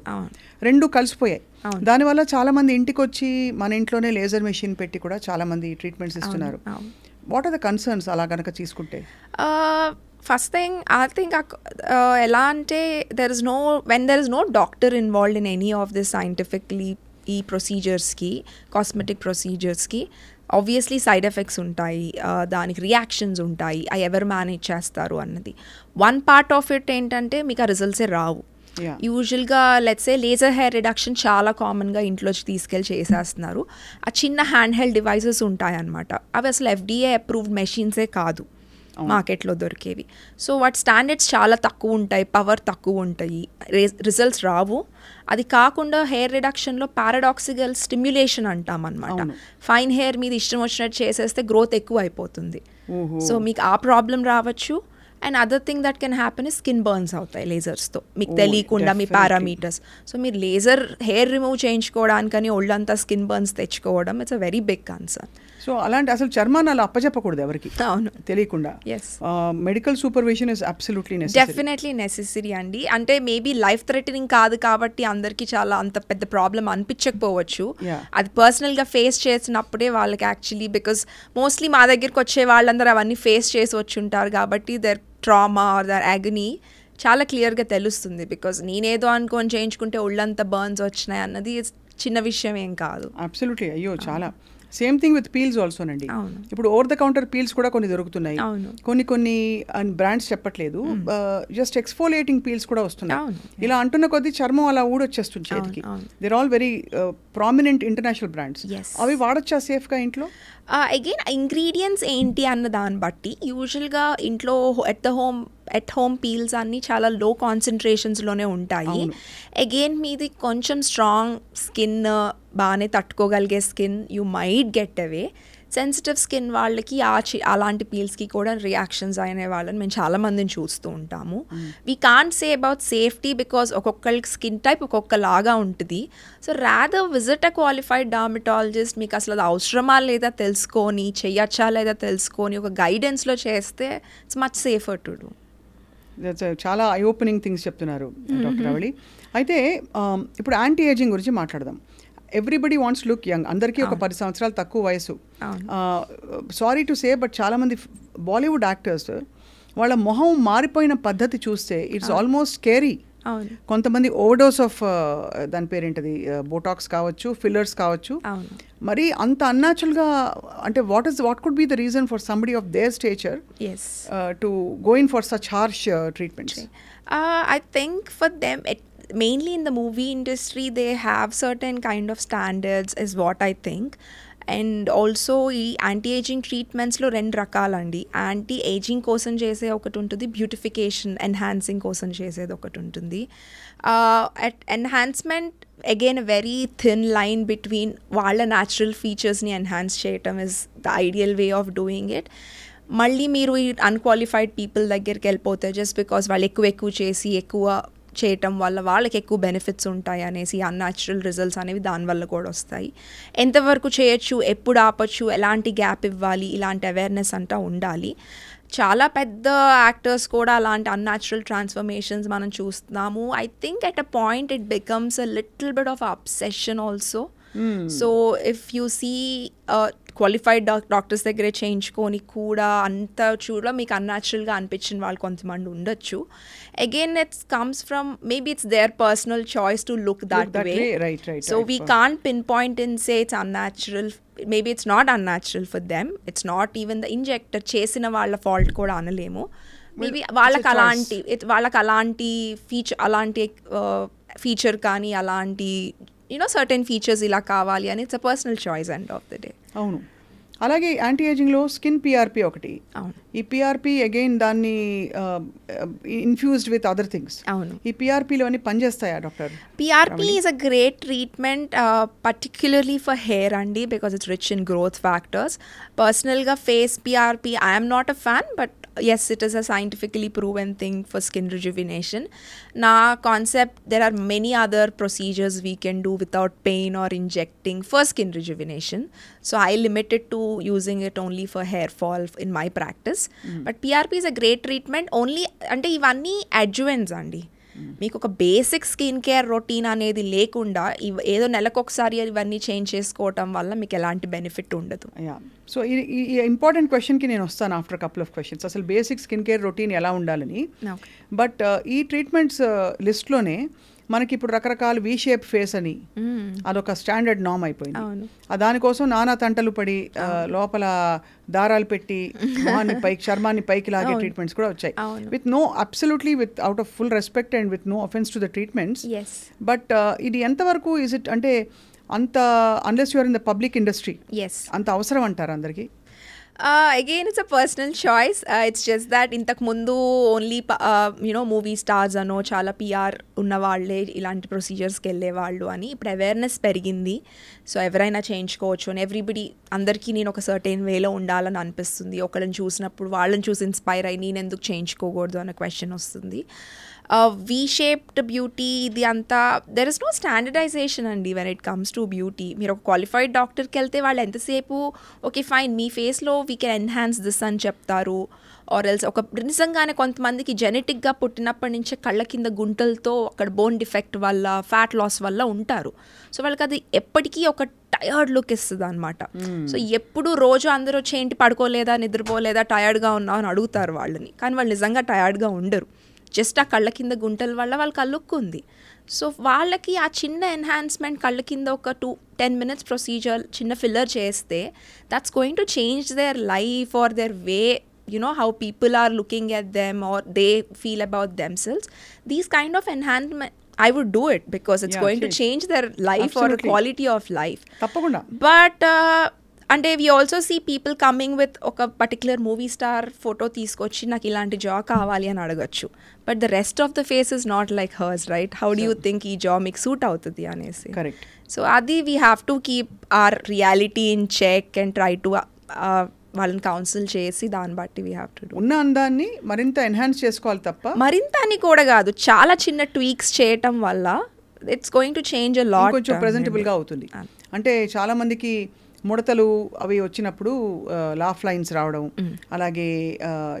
రెండు కలిసిపోయాయి దానివల్ల చాలామంది ఇంటికి వచ్చి మన ఇంట్లోనే లేజర్ మెషిన్ పెట్టి కూడా చాలామంది ట్రీట్మెంట్స్ ఇస్తున్నారు వాట్ ఆర్ ద కన్సర్న్స్ అలా కనుక తీసుకుంటే ఫస్ట్ థింగ్ ఐ థింక్ ఎలా అంటే there is no when there is no doctor involved in any of this scientifically ఈ ప్రొసీజర్స్కి కాస్మెటిక్ ప్రొసీజర్స్కి ఆబ్వియస్లీ సైడ్ ఎఫెక్ట్స్ ఉంటాయి దానికి రియాక్షన్స్ ఉంటాయి అవి ఎవరు మేనేజ్ చేస్తారు అన్నది వన్ పార్ట్ ఆఫ్ ఇట్ ఏంటంటే మీకు ఆ రిజల్ట్సే రావు యూజువల్గా లెట్సే లేజర్ హెయిర్ రిడక్షన్ చాలా కామన్గా ఇంట్లో తీసుకెళ్ళి చేసేస్తున్నారు ఆ చిన్న హ్యాండ్ హెల్డ్ డివైసెస్ ఉంటాయన్నమాట అవి అసలు ఎఫ్డీఏ అప్రూవ్డ్ మెషిన్సే కాదు మార్కెట్లో దొరికేవి సో వాటి స్టాండర్డ్స్ చాలా తక్కువ ఉంటాయి పవర్ తక్కువ ఉంటాయి రిజల్ట్స్ రావు అది కాకుండా హెయిర్ రిడక్షన్లో పారాడాక్సికల్ స్టిమ్యులేషన్ అంటాం అనమాట ఫైన్ హెయిర్ మీద ఇష్టం వచ్చినట్టు చేసేస్తే గ్రోత్ ఎక్కువ అయిపోతుంది సో మీకు ఆ ప్రాబ్లం రావచ్చు and other thing that can happen skin burns అవుతాయి లేజర్స్తో మీకు తెలియకుండా మీ పారామీటర్స్ సో మీరు లేజర్ హెయిర్ రిమూవ్ చేయించుకోవడానికని ఒళ్ళంతా స్కిన్ బర్న్స్ తెచ్చుకోవడం it's a very big concern so అలాంటి అసలు చర్మాన్ని అలా అప్పచెప్పకూడదు ఎవరికి అవును తెలియకుండా medical supervision is absolutely definitely necessary అండి అంటే మేబీ లైఫ్ థ్రెటనింగ్ కాదు కాబట్టి అందరికీ చాలా అంత పెద్ద ప్రాబ్లం అనిపించకపోవచ్చు అది పర్సనల్ గా ఫేస్ చేసినప్పుడే వాళ్ళకి యాక్చువల్లీ బికాస్ మోస్ట్లీ మా దగ్గరికి వచ్చే వాళ్ళందరూ అవన్నీ ఫేస్ చేసి వచ్చి ఉంటారు కాబట్టి దర్ ట్రామా ఆర్ దర్ అగ్ని చాలా క్లియర్గా తెలుస్తుంది బికాజ్ నేనేదో అనుకొని చేయించుకుంటే ఒళ్ళంతా బర్న్స్ వచ్చినాయి అన్నది చిన్న విషయం ఏం కాదు అబ్సల్యూట్లీ అయ్యో చాలా same thing with peels also అండి ఇప్పుడు ఓవర్ ద కౌంటర్ పీల్స్ కూడా కొన్ని దొరుకుతున్నాయి కొన్ని కొన్ని బ్రాండ్స్ um, చెప్పట్లేదు జస్ట్ ఎక్స్ఫోలియేటింగ్ పీల్స్ కూడా వస్తున్నాయి ఇలా అంటున్న కొద్దీ చర్మం అలా ఊడొచ్చేస్తుంది చేతికి there all very prominent international brands అవి వాడచ్చా సేఫ్గా ఇంట్లో అగైన్ uh, ఇంగ్రీడియంట్స్ ఏంటి అన్న దాన్ని బట్టి యూజువల్గా ఇంట్లో at the home at home peels అన్నీ చాలా లో కాన్సన్ట్రేషన్స్లోనే ఉంటాయి అగైన్ మీది కొంచెం స్ట్రాంగ్ స్కిన్ బాగానే తట్టుకోగలిగే skin you might get away sensitive skin వాళ్ళకి ఆ అలాంటి పీల్స్కి కూడా రియాక్షన్స్ అయిన వాళ్ళని మేము చాలామందిని చూస్తూ ఉంటాము we can't say about safety because ఒక్కొక్కరికి స్కిన్ టైప్ ఒక్కొక్కలాగా ఉంటుంది so rather visit a qualified dermatologist మీకు అసలు అది అవసరమా లేదా తెలుసుకొని చెయ్యొచ్చా లేదా తెలుసుకొని ఒక గైడెన్స్లో చేస్తే it's much safer to do చాలా ఐ ఓపెనింగ్ థింగ్స్ చెప్తున్నారు డాక్టర్ mm-hmm. అవళి అయితే um, ఇప్పుడు యాంటీ ఏజింగ్ గురించి మాట్లాడదాం ఎవ్రీబడి వాంట్స్ లుక్ యంగ్ అందరికీ ఒక పది సంవత్సరాలు తక్కువ వయసు సారీ టు సే బట్ చాలామంది బాలీవుడ్ యాక్టర్స్ వాళ్ళ మొహం మారిపోయిన పద్ధతి చూస్తే ఇట్స్ ఆల్మోస్ట్ కేరీ కొంతమంది ఓవర్డోస్ ఆఫ్ uh, దాని పేరేంటది బోటాక్స్ uh, కావచ్చు ఫిల్లర్స్ కావచ్చు మరి అంత అన్యాచురల్గా అంటే what is what could be the reason for somebody of their stature to going for such harsh treatment I think for them mainly in the movie industry they have certain kind of standards is what I think and also ఈ యాంటీ ఏజింగ్ ట్రీట్మెంట్స్లో రెండు రకాలండి యాంటీ ఏజింగ్ కోసం చేసే ఒకటి ఉంటుంది బ్యూటిఫికేషన్ ఎన్హాన్సింగ్ కోసం చేసేది ఒకటి ఉంటుంది at enhancement again very thin line between వాళ్ళ న్యాచురల్ ఫీచర్స్ని ఎన్హాన్స్ చేయటం is the ideal way of doing it మళ్ళీ మీరు ఈ అన్క్వాలిఫైడ్ పీపుల్ దగ్గరికి వెళ్ళిపోతే జస్ట్ బికాస్ వాళ్ళు ఎక్కువ ఎక్కువ చేసి ఎక్కువ చేయటం వల్ల వాళ్ళకి ఎక్కువ బెనిఫిట్స్ ఉంటాయి అనేసి అన్యాచురల్ రిజల్ట్స్ అనేవి దానివల్ల కూడా వస్తాయి ఎంతవరకు చేయొచ్చు ఎప్పుడు ఆపచ్చు ఎలాంటి గ్యాప్ ఇవ్వాలి ఇలాంటి అవేర్నెస్ అంటా ఉండాలి చాలా పెద్ద యాక్టర్స్ కూడా అలాంటి అన్యాచురల్ ట్రాన్స్ఫర్మేషన్స్ మనం చూస్తున్నాము I think at a point it becomes a little bit of obsession also so if you see qualified డా డాక్టర్స్ దగ్గరే చేయించుకొని కూడా అంత చూడలో మీకు అన్యాచురల్గా అనిపించిన వాళ్ళు కొంతమంది ఉండొచ్చు again it's comes from maybe it's their personal choice to look that way so we can pinpoint in say it's unnatural maybe it's not unnatural for them it's not even the injector చేసిన వాళ్ళ ఫాల్ట్ కూడా అనలేము మేబీ వాళ్ళకి అలాంటి వాళ్ళకి అలాంటి ఫీచర్ అలాంటి ఫీచర్ కానీ అలాంటి యూనో సర్టెన్ ఫీచర్స్ ఇలా కావాలి అని it's a personal choice end of the day అవును అలాగే యాంటీ ఏజింగ్లో స్కిన్ పిఆర్పి ఒకటి ఈ పిఆర్పి అగైన్ దాన్ని ఇన్ఫ్యూజ్డ్ విత్ అదర్ థింగ్స్ అవును ఈ పిఆర్పిలో uh, uh, అన్ని పనిచేస్తాయా doctor PRP is a great treatment particularly for hair అండి because it's rich in growth factors పర్సనల్గా face PRP I'm not a fan but yes it is a scientifically proven thing for skin rejuvenation now concept there are many other procedures we can do without pain or injecting for skin rejuvenation so i limit it to using it only for hair fall in my practice mm. but prp is a great treatment only అంటే ఇవన్నీ అడ్జువెన్స్ అండి మీకు ఒక బేసిక్ స్కిన్ కేర్ రొటీన్ అనేది లేకుండా ఏదో నెలకొకసారి ఇవన్నీ చేంజ్ చేసుకోవటం వల్ల మీకు ఎలాంటి బెనిఫిట్ ఉండదు సో ఈ ఇంపార్టెంట్ క్వశ్చన్కి నేను వస్తాను ఆఫ్టర్ కపుల్ ఆఫ్ క్వశ్చన్స్ అసలు బేసిక్ స్కిన్ కేర్ రొటీన్ ఎలా ఉండాలని బట్ uh, ఈ ట్రీట్మెంట్స్ లిస్ట్లోనే uh, మనకి ఇప్పుడు రకరకాల వి షేప్ ఫేస్ అని అదొక స్టాండర్డ్ నామ్ అయిపోయింది దానికోసం నానా తంటలు పడి లోపల దారాలు పెట్టి పైకి చర్మాన్ని పైకి లాగే ట్రీట్మెంట్స్ కూడా వచ్చాయి with no absolutely without of full respect and with no offence to the treatments but ఇది ఎంతవరకు ఈజ్ ఇట్ అంటే అంత unless your in the public industry అంత అవసరం అంటారు అందరికీ again it's a personal choice it's just that ఇంతకు ముందు ఓన్లీ యూనో మూవీ స్టార్స్ అనో చాలా పిఆర్ ఉన్న వాళ్ళే ఇలాంటి ప్రొసీజర్స్కి వెళ్ళే వాళ్ళు అని ఇప్పుడు అవేర్నెస్ పెరిగింది సో ఎవరైనా చేయించుకోవచ్చు అని ఎవ్రీబడి అందరికీ నేను ఒక సర్టెన్ వేలో ఉండాలని అనిపిస్తుంది ఒకళ్ళని చూసినప్పుడు వాళ్ళని చూసి ఇన్స్పైర్ అయ్యి నేను ఎందుకు చేయించుకోకూడదు అన్న క్వశ్చన్ వస్తుంది వీ షేప్డ్ బ్యూటీ ఇది అంతా దెర్ ఇస్ నో స్టాండర్డైజేషన్ అండి when it comes to beauty మీరు ఒక క్వాలిఫైడ్ డాక్టర్కి వెళ్తే వాళ్ళు ఎంతసేపు ఓకే ఫైన్ మీ ఫేస్లో వీ కెన్ ఎన్హాన్స్ దిస్ అని చెప్తారు ఆర్ ఎల్స్ ఒక నిజంగానే కొంతమందికి జెనెటిక్గా పుట్టినప్పటి నుంచే కళ్ళ కింద గుంటలతో అక్కడ బోన్ డిఫెక్ట్ వల్ల ఫ్యాట్ లాస్ వల్ల ఉంటారు సో వాళ్ళకి అది ఎప్పటికీ ఒక టయర్డ్ లుక్ ఇస్తుంది అనమాట సో hmm. ఎప్పుడు రోజు అందరూ వచ్చి పడుకోలేదా నిద్రపోలేదా టయర్డ్గా ఉన్నావు అని అడుగుతారు వాళ్ళని కానీ వాళ్ళు నిజంగా టయర్డ్గా ఉండరు జస్ట్ ఆ కళ్ళ కింద గుంటల వల్ల వాళ్ళకి ఆ లుక్ ఉంది సో వాళ్ళకి ఆ చిన్న ఎన్హాన్స్మెంట్ కళ్ళ కింద ఒక టూ టెన్ మినిట్స్ ప్రొసీజర్ చిన్న ఫిల్లర్ చేస్తే that's going to change their life or their way you know how people are looking at them or they feel about themselves these kind of enhancement i would do it because it's going to change their life Absolutely. or quality of life but uh, and we also see people coming with a particular movie star photo but the rest of the face is not like hers right how do you think e jaw makes suit out of the correct so adi we have to keep our reality in check and try to uh, వాళ్ళని కౌన్సిల్ చేసి దాన్ని బట్టి వీ హ్యావ్ టు ఉన్న అందాన్ని మరింత ఎన్హాన్స్ చేసుకోవాలి తప్ప మరింత అని కూడా కాదు చాలా చిన్న ట్వీక్స్ చేయటం వల్ల it's going to change a lot కొంచెం ప్రెజెంటబుల్గా అవుతుంది అంటే చాలామందికి ముడతలు అవి వచ్చినప్పుడు లాఫ్ లైన్స్ రావడం mm. అలాగే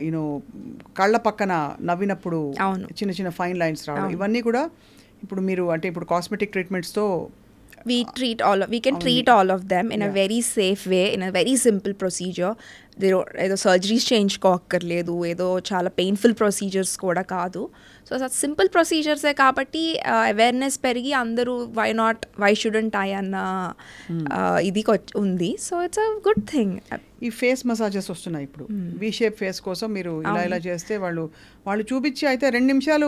యూనో కళ్ళ పక్కన నవ్వినప్పుడు చిన్న చిన్న ఫైన్ లైన్స్ రావడం ఇవన్నీ కూడా ఇప్పుడు మీరు అంటే ఇప్పుడు కాస్మెటిక్ ట్రీట్మెంట్స్తో we treat uh, all we we treat all of of in in yeah. a very safe way in a very simple ఏదో సర్జరీస్ చేయించుకోక్కర్లేదు ఏదో చాలా పెయిన్ఫుల్ ప్రొసీజర్స్ కూడా కాదు సో సింపుల్ ప్రొసీజర్సే కాబట్టి అవేర్నెస్ uh, పెరిగి అందరూ why not why shouldn't I అన్న hmm. uh, ఇది ఉంది so it's a good thing ఈ ఫేస్ మసాజెస్ వస్తున్నాయి ఇప్పుడు వి షేప్ ఫేస్ కోసం మీరు ఇలా ఇలా చేస్తే వాళ్ళు వాళ్ళు చూపించి అయితే రెండు నిమిషాలు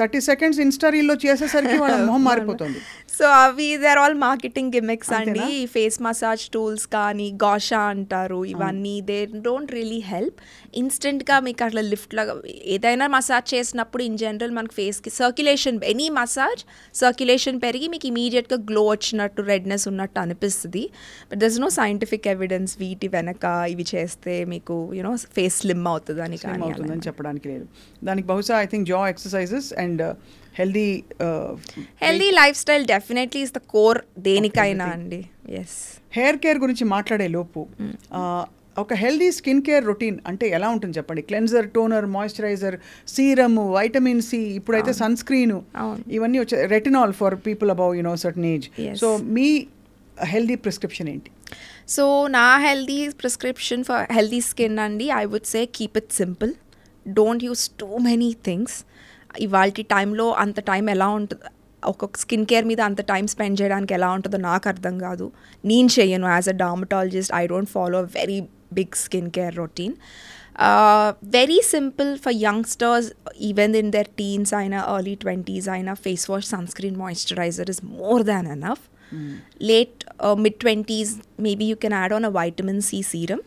థర్టీ సెకండ్స్ ఇన్స్టా రీల్లో చేసేసరికి వాళ్ళ మొహం మారిపోతుంది సో అవి దేర్ ఆల్ మార్కెటింగ్ గిమిక్స్ అండి ఫేస్ మసాజ్ టూల్స్ కానీ గోషా అంటారు ఇవన్నీ దే డోంట్ రియలీ హెల్ప్ ఇన్స్టెంట్గా మీకు అట్లా లిఫ్ట్లో ఏదైనా మసాజ్ చేసినప్పుడు ఇన్ జనరల్ మనకు ఫేస్కి సర్క్యులేషన్ ఎనీ మసాజ్ సర్క్యులేషన్ పెరిగి మీకు ఇమీడియట్గా గ్లో వచ్చినట్టు రెడ్నెస్ ఉన్నట్టు అనిపిస్తుంది but there's no scientific evidence వీటి వెనక ఇవి చేస్తే మీకు యూనో ఫేస్ స్లిమ్ అవుతుంది అని కానీ చెప్పడానికి లేదు దానికి బహుశా ఐ థింక్ జా exercises and healthy healthy lifestyle definitely is the core దేనికైనా అండి ఎస్ హెయిర్ కేర్ గురించి మాట్లాడే లోపు mm. ఒక హెల్దీ స్కిన్ కేర్ రొటీన్ అంటే ఎలా ఉంటుంది చెప్పండి cleanser toner moisturizer serum vitamin C ఇప్పుడైతే సన్ స్క్రీన్ ఇవన్నీ వచ్చే retinol for people above you know certain age so మీ హెల్దీ ప్రిస్క్రిప్షన్ ఏంటి సో నా healthy prescription for healthy skin అండి I would say keep it simple don't use too many things ఇవాళ టైంలో అంత టైం ఎలా ఉంటుంది ఒక స్కిన్ కేర్ మీద అంత టైం స్పెండ్ చేయడానికి ఎలా ఉంటుందో నాకు అర్థం కాదు నేను చేయను as a dermatologist I don't follow very big skin care routine very simple for youngsters even in their teens అయినా ఎర్లీ ట్వంటీస్ అయినా face wash sunscreen moisturizer is more than enough late mid twenties maybe you can add on a vitamin C serum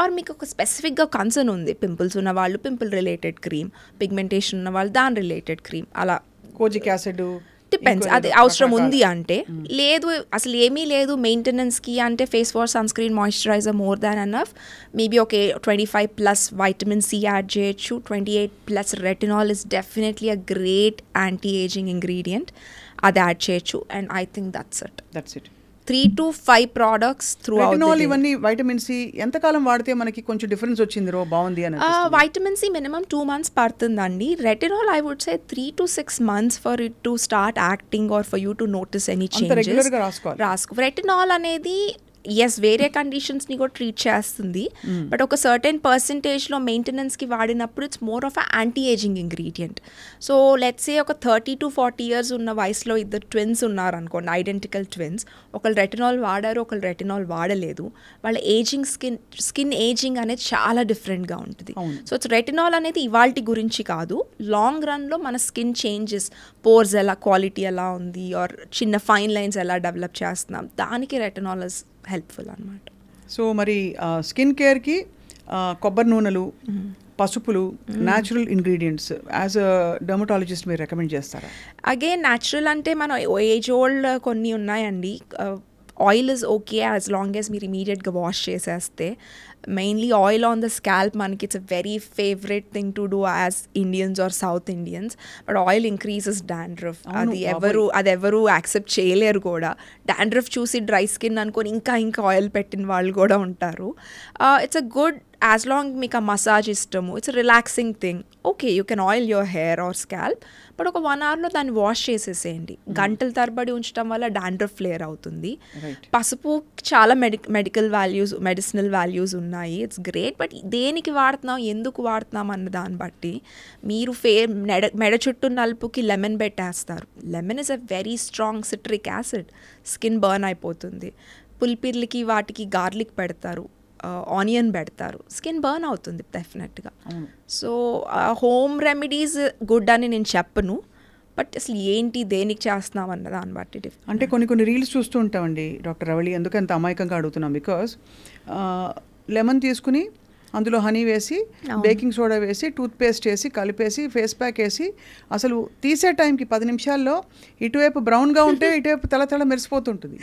or మీకు ఒక స్పెసిఫిక్గా కన్సర్న్ ఉంది పింపుల్స్ ఉన్న వాళ్ళు పింపుల్ రిలేటెడ్ క్రీమ్ పిగ్మెంటేషన్ ఉన్న వాళ్ళు దాని రిలేటెడ్ క్రీమ్ అలా కోజిక్ యాసిడ్ డిపెండ్స్ అది అవసరం ఉంది అంటే hmm. లేదు అసలు ఏమీ లేదు మెయింటెనెన్స్కి అంటే face wash sunscreen moisturizer more than enough maybe okay twenty five plus vitamin C add చేయొచ్చు twenty eight plus retinol is definitely a great anti ageing ingredient అది యాడ్ చేయొచ్చు and I think that's it that's it three to five products through retinol ఇవన్నీ వైటమిన్ సి ఎంత కాలం వాడితే మనకి కొంచెం డిఫరెన్స్ వచ్చింది రో బాగుంది అని vitamin C minimum two months పడుతుందండి retinol I would say three to six months for it to start acting or for you to notice any change రాసుకో రెటినాల్ అనేది ఎస్ వేరే కండిషన్స్ ని కూడా ట్రీట్ చేస్తుంది బట్ hmm. ఒక సర్టెన్ లో మెయింటెనెన్స్ కి వాడినప్పుడు it's more of anti ageing ingredient so ఏ ఒక థర్టీ టు ఫార్టీ ఇయర్స్ ఉన్న వయసులో ఇద్దరు ట్విన్స్ ఉన్నారనుకోండి ఐడెంటికల్ ట్విన్స్ ఒకళ్ళు రెటినాల్ వాడారు ఒకళ్ళు రెటినాల్ వాడలేదు వాళ్ళ ఏజింగ్ స్కిన్ స్కిన్ ఏజింగ్ అనేది చాలా డిఫరెంట్ గా ఉంటుంది సో ఇట్స్ రెటినాల్ అనేది ఇవాల్టి గురించి కాదు లాంగ్ రన్లో మన స్కిన్ చేంజెస్ పోర్స్ ఎలా క్వాలిటీ ఎలా ఉంది ఆర్ చిన్న ఫైన్ లైన్స్ ఎలా డెవలప్ చేస్తున్నాం దానికి రెటనాలజ్ హెల్ప్ఫుల్ అనమాట సో మరి స్కిన్ కేర్కి కొబ్బరి నూనెలు పసుపులు natural ingredients as a dermatologist మీరు రికమెండ్ చేస్తారా అగైన్ న్యాచురల్ అంటే మన ఏజ్ ఓల్డ్ కొన్ని ఉన్నాయండి oil is okay as long as మీరు ఇమీడియట్గా వాష్ చేసేస్తే mainly oil on the scalp మనకి it's a very favourite thing to do as Indians or South Indians but oil increases dandruff అది ఎవరు అది ఎవరు యాక్సెప్ట్ చేయలేరు కూడా డాండ్రఫ్ చూసి డ్రై స్కిన్ అనుకొని ఇంకా ఇంకా ఆయిల్ పెట్టిన వాళ్ళు కూడా ఉంటారు it's a good as long మీకు ఆ మసాజ్ ఇష్టము it's relaxing thing okay you can oil your hair or scalp but ఒక వన్ అవర్లో దాన్ని వాష్ చేసేసేయండి hmm. గంటల తరబడి ఉంచడం వల్ల డాండ్రఫ్ ఫ్లేర్ అవుతుంది పసుపు చాలా మెడి మెడికల్ వాల్యూస్ మెడిసినల్ వాల్యూస్ ఉన్నాయి ఇట్స్ గ్రేట్ బట్ దేనికి వాడుతున్నాం ఎందుకు వాడుతున్నాం అన్న దాన్ని బట్టి మీరు ఫే మెడ మెడ చుట్టూ నలుపుకి లెమన్ పెట్టేస్తారు lemon is a very strong citric acid skin burn అయిపోతుంది పుల్పిర్లకి వాటికి గార్లిక్ పెడతారు ఆనియన్ పెడతారు స్కిన్ బర్న్ అవుతుంది డెఫినెట్గా సో హోమ్ రెమెడీస్ గుడ్ అని నేను చెప్పను బట్ అసలు ఏంటి దేనికి చేస్తున్నాం అన్న దాన్ని బట్టి అంటే కొన్ని కొన్ని రీల్స్ చూస్తూ ఉంటామండి డాక్టర్ రవళి ఎందుకంత అమాయకంగా అడుగుతున్నాం బికాస్ లెమన్ తీసుకుని అందులో హనీ వేసి బేకింగ్ సోడా వేసి టూత్ పేస్ట్ వేసి కలిపేసి ఫేస్ ప్యాక్ వేసి అసలు తీసే టైంకి పది నిమిషాల్లో ఇటువైపు బ్రౌన్గా ఉంటే ఇటువైపు తల తల మెరిసిపోతుంటుంది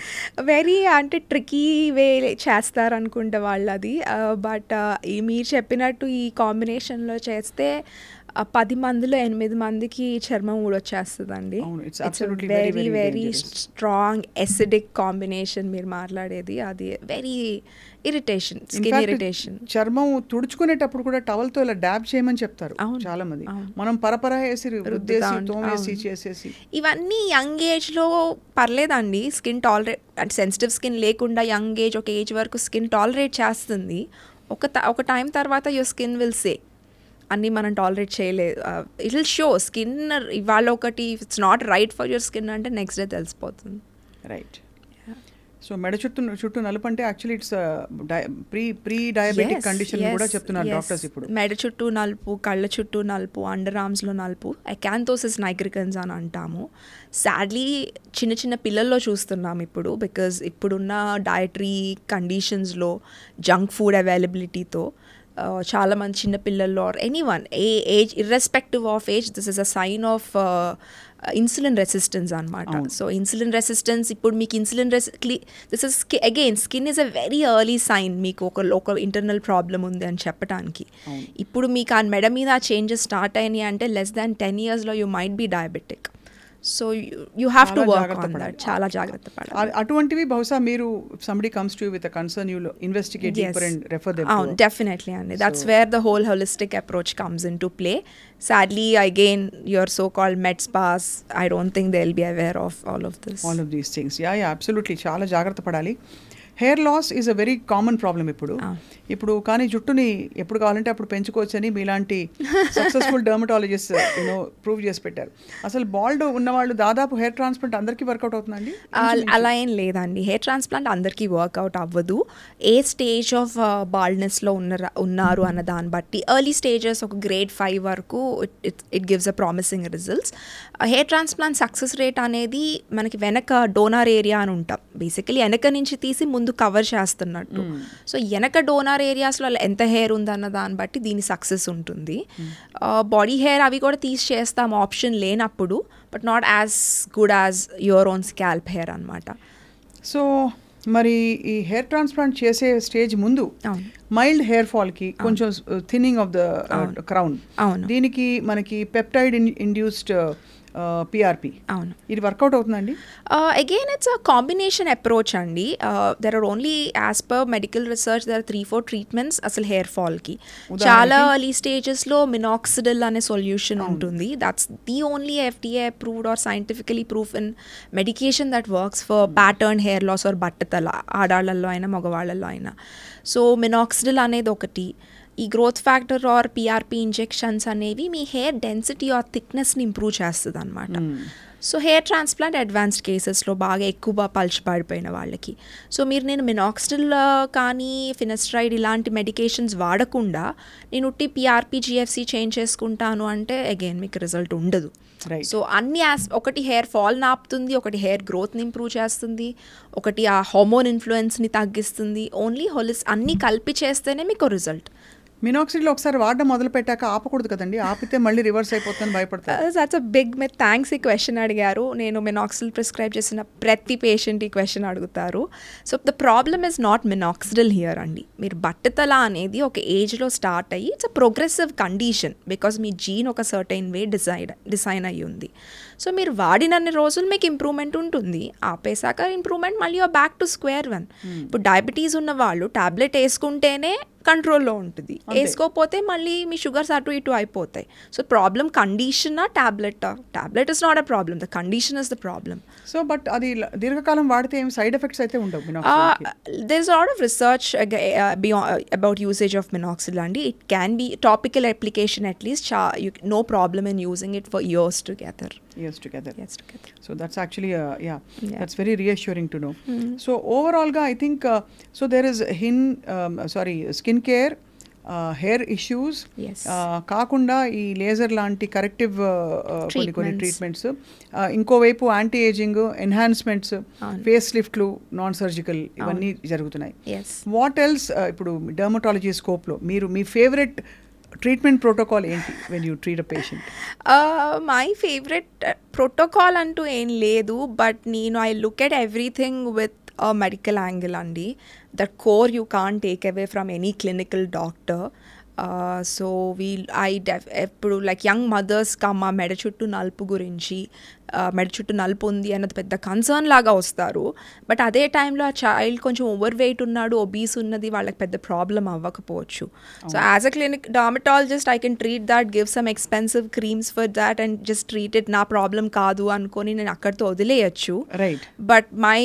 వెరీ అంటే ట్రికీ వే చేస్తారు అనుకుంటే వాళ్ళది బట్ మీరు చెప్పినట్టు ఈ కాంబినేషన్లో చేస్తే పది మందిలో ఎనిమిది మందికి చర్మం ఊడొచ్చేస్తుందండి very very strong acidic combination మీరు మాట్లాడేది అది వెరీ ఇరిటేషన్ స్కిన్ ఇరిటేషన్ చర్మం తుడుచుకునేటప్పుడు కూడా తో ఇలా డాబ్ చేయమని చెప్తారు చాలా మంది మనం పరపరా వేసి చేసేసి ఇవన్నీ యంగ్ ఏజ్లో పర్లేదండి స్కిన్ టాలరేట్ అంటే సెన్సిటివ్ స్కిన్ లేకుండా యంగ్ ఏజ్ ఒక ఏజ్ వరకు స్కిన్ టాలరేట్ చేస్తుంది ఒక ఒక టైం తర్వాత యువర్ స్కిన్ విల్ సే అన్నీ మనం టాలరేట్ చేయలేదు ఇట్ విల్ షో స్కిన్ ఇవాళ ఒకటి it's not right for your skin అంటే నెక్స్ట్ డే తెలిసిపోతుంది రైట్ సో మెడ చుట్టూ చుట్టూ నలుపు అంటే actually it's pre pre diabetic condition కూడా చెప్తున్నారు డాక్టర్స్ ఇప్పుడు మెడ చుట్టూ నలుపు కళ్ళ చుట్టూ నలుపు అండర్ ఆర్మ్స్లో నలుపు ఎకాంతోసిస్ నైగ్రికన్స్ అని అంటాము సాడ్లీ చిన్న చిన్న పిల్లల్లో చూస్తున్నాం ఇప్పుడు బికాజ్ ఇప్పుడున్న డయటరీ కండిషన్స్లో జంక్ ఫుడ్ అవైలబిలిటీతో చాలామంది చిన్నపిల్లల్లో or any one a age irrespective of age this is a sign of insulin resistance అనమాట సో ఇన్సులిన్ రెసిస్టెన్స్ ఇప్పుడు మీకు ఇన్సులిన్ రెసి this is again skin is a very early sign మీకు ఒక ఒక ఇంటర్నల్ ప్రాబ్లం ఉంది అని చెప్పడానికి ఇప్పుడు మీకు ఆ మెడ మీద ఆ చేంజెస్ స్టార్ట్ అయినాయి అంటే లెస్ దాన్ టెన్ ఇయర్స్లో you might be diabetic so you have to work on that చాలా జాగ్రత్త పడాలి అటువంటివి బహుశా మీరు somebody comes to with concern you investigate deeper and refer them అవును డెఫినెట్లీ అండి that's where the whole holistic approach comes in to play sadly again your so called med spas I don't think they will be aware of all of this all of these things yeah yeah absolutely చాలా జాగ్రత్త పడాలి hair loss is a very common problem ఇప్పుడు ఇప్పుడు కానీ జుట్టుని ఎప్పుడు కావాలంటే అప్పుడు పెంచుకోవచ్చు అని మీలాంటి సక్సెస్ఫుల్ డర్మటాలజిస్ట్ యూనో ప్రూవ్ చేసి పెట్టారు అసలు బాల్డ్ ఉన్న వాళ్ళు దాదాపు హెయిర్ ట్రాన్స్ప్లాంట్ అందరికీ వర్కౌట్ అవుతుందండి అలా ఏం లేదండి హెయిర్ ట్రాన్స్ప్లాంట్ అందరికీ వర్కౌట్ అవ్వదు ఏ స్టేజ్ ఆఫ్ బాల్డ్నెస్లో ఉన్న ఉన్నారు అన్న దాన్ని బట్టి ఎర్లీ స్టేజెస్ ఒక గ్రేడ్ ఫైవ్ వరకు it it gives a promising results hair transplant success rate అనేది మనకి వెనక డోనార్ ఏరియా అని ఉంటాం బేసికలీ వెనక నుంచి తీసి ముందు ముందు కవర్ చేస్తున్నట్టు hmm. సో వెనక డోనార్ ఏరియాస్లో ఎంత హెయిర్ ఉందన్న దాన్ని బట్టి దీని సక్సెస్ ఉంటుంది hmm. బాడీ హెయిర్ అవి కూడా తీసి చేస్తాం ఆప్షన్ లేనప్పుడు but not as good as your own scalp hair అనమాట సో మరి ఈ హెయిర్ ట్రాన్స్ప్లాంట్ చేసే స్టేజ్ ముందు మైల్డ్ హెయిర్ ఫాల్కి కొంచెం థిన్నింగ్ ఆఫ్ ద క్రౌన్ దీనికి మనకి పెప్టైడ్ ఇండ్యూస్డ్ పిఆర్పి అవును ఇది వర్కౌట్ అవుతుందండి again it's a combination approach అండి there are only as per medical research there three four treatments అసలు హెయిర్ ఫాల్కి చాలా అర్లీ స్టేజెస్లో మినాక్సిడల్ అనే సొల్యూషన్ ఉంటుంది that's the only FDA approved or scientifically proof in medication that works for pattern hair loss or బట్టతల ఆడాళ్ళల్లో అయినా మగవాళ్ళల్లో అయినా సో మినాక్సిడల్ అనేది ఒకటి ఈ growth factor or PRP injections అనేవి మీ హెయిర్ డెన్సిటీ ఆర్ థిక్నెస్ని ఇంప్రూవ్ చేస్తుంది అనమాట సో హెయిర్ ట్రాన్స్ప్లాంట్ అడ్వాన్స్డ్ కేసెస్లో బాగా ఎక్కువ పడిపోయిన వాళ్ళకి సో మీరు నేను మినాక్సిల్ uh, కానీ ఫినస్ట్రైడ్ ఇలాంటి మెడికేషన్స్ వాడకుండా నేను ఉట్టి పిఆర్పి జిఎఫ్సి చేంజ్ చేసుకుంటాను అంటే అగైన్ మీకు రిజల్ట్ ఉండదు సో అన్ని యాస్ ఒకటి హెయిర్ ఫాల్ నాపుతుంది ఒకటి హెయిర్ గ్రోత్ని ఇంప్రూవ్ చేస్తుంది ఒకటి ఆ హార్మోన్ ఇన్ఫ్లుయెన్స్ని తగ్గిస్తుంది ఓన్లీ హోలిస్ అన్నీ కలిపి చేస్తేనే మీకు రిజల్ట్ మినోక్సిడ్లో ఒకసారి వాడడం మొదలు పెట్టాక ఆపకూడదు కదండి ఆపితే మళ్ళీ రివర్స్ అయిపోతుందని భయపడతారు దాట్స్ అ బిగ్ మే థ్యాంక్స్ ఈ క్వశ్చన్ అడిగారు నేను మినాక్సిల్ ప్రిస్క్రైబ్ చేసిన ప్రతి పేషెంట్ ఈ క్వశ్చన్ అడుగుతారు so the problem is not minoxidil here అండి మీరు బట్టతల అనేది ఒక ఏజ్లో స్టార్ట్ అయ్యి it's a progressive condition because మీ జీన్ ఒక సర్టైన్ వే డిసైడ్ డిసైన్ అయ్యి ఉంది సో మీరు వాడినన్ని రోజులు మీకు ఇంప్రూవ్మెంట్ ఉంటుంది ఆపేశాక ఇంప్రూవ్మెంట్ మళ్ళీ బ్యాక్ టు స్క్వేర్ వన్ ఇప్పుడు డయాబెటీస్ ఉన్న వాళ్ళు టాబ్లెట్ వేసుకుంటేనే కంట్రోల్లో ఉంటుంది వేసుకోకపోతే మళ్ళీ మీ షుగర్స్ అటు ఇటు అయిపోతాయి సో ప్రాబ్లం కండిషనా tablet tablet is not a problem the condition is the problem so but అది దీర్ఘకాలం వాడితే ఏం సైడ్ ఎఫెక్ట్స్ అయితే ఉండవు there is of research about usage of minoxidil అండి it can be topical application at least no problem in using it for years together years together so that's actually yeah that's very reassuring to know so ఓవరాల్గా I think so there is హిన్ sorry skin care hair issues కాకుండా ఈ లేజర్ లాంటి కరెక్టివ్ uh, uh, కొన్ని కొన్ని ట్రీట్మెంట్స్ ఇంకోవైపు యాంటీ ఏజింగ్ ఎన్హాన్స్మెంట్స్ ఫేస్ లిఫ్ట్లు నాన్ సర్జికల్ ఇవన్నీ జరుగుతున్నాయి వాట్ ఎల్స్ uh, ఇప్పుడు డర్మటాలజీ స్కోప్లో మీరు మీ ఫేవరెట్ ట్రీట్మెంట్ ప్రోటోకాల్ ఏంటి when you treat a patient my favourite protocol అంటూ ఏం లేదు బట్ నేను I look at everything with medical angle అండి that core you can take away from any clinical doctor so we I డెఫ్ ఇప్పుడు లైక్ యంగ్ మదర్స్కి మా మెడ చుట్టూ నలుపు గురించి మెడ చుట్టూ నలుపు ఉంది అన్నది పెద్ద కన్సర్న్ లాగా వస్తారు బట్ అదే టైంలో ఆ చైల్డ్ కొంచెం ఓవర్ వెయిట్ ఉన్నాడు ఒబీస్ ఉన్నది వాళ్ళకి పెద్ద ప్రాబ్లం అవ్వకపోవచ్చు so as a clinic dermatologist I can treat that give some expensive creams for that and just treat it నా ప్రాబ్లం కాదు అనుకొని నేను అక్కడితో వదిలేయచ్చు but my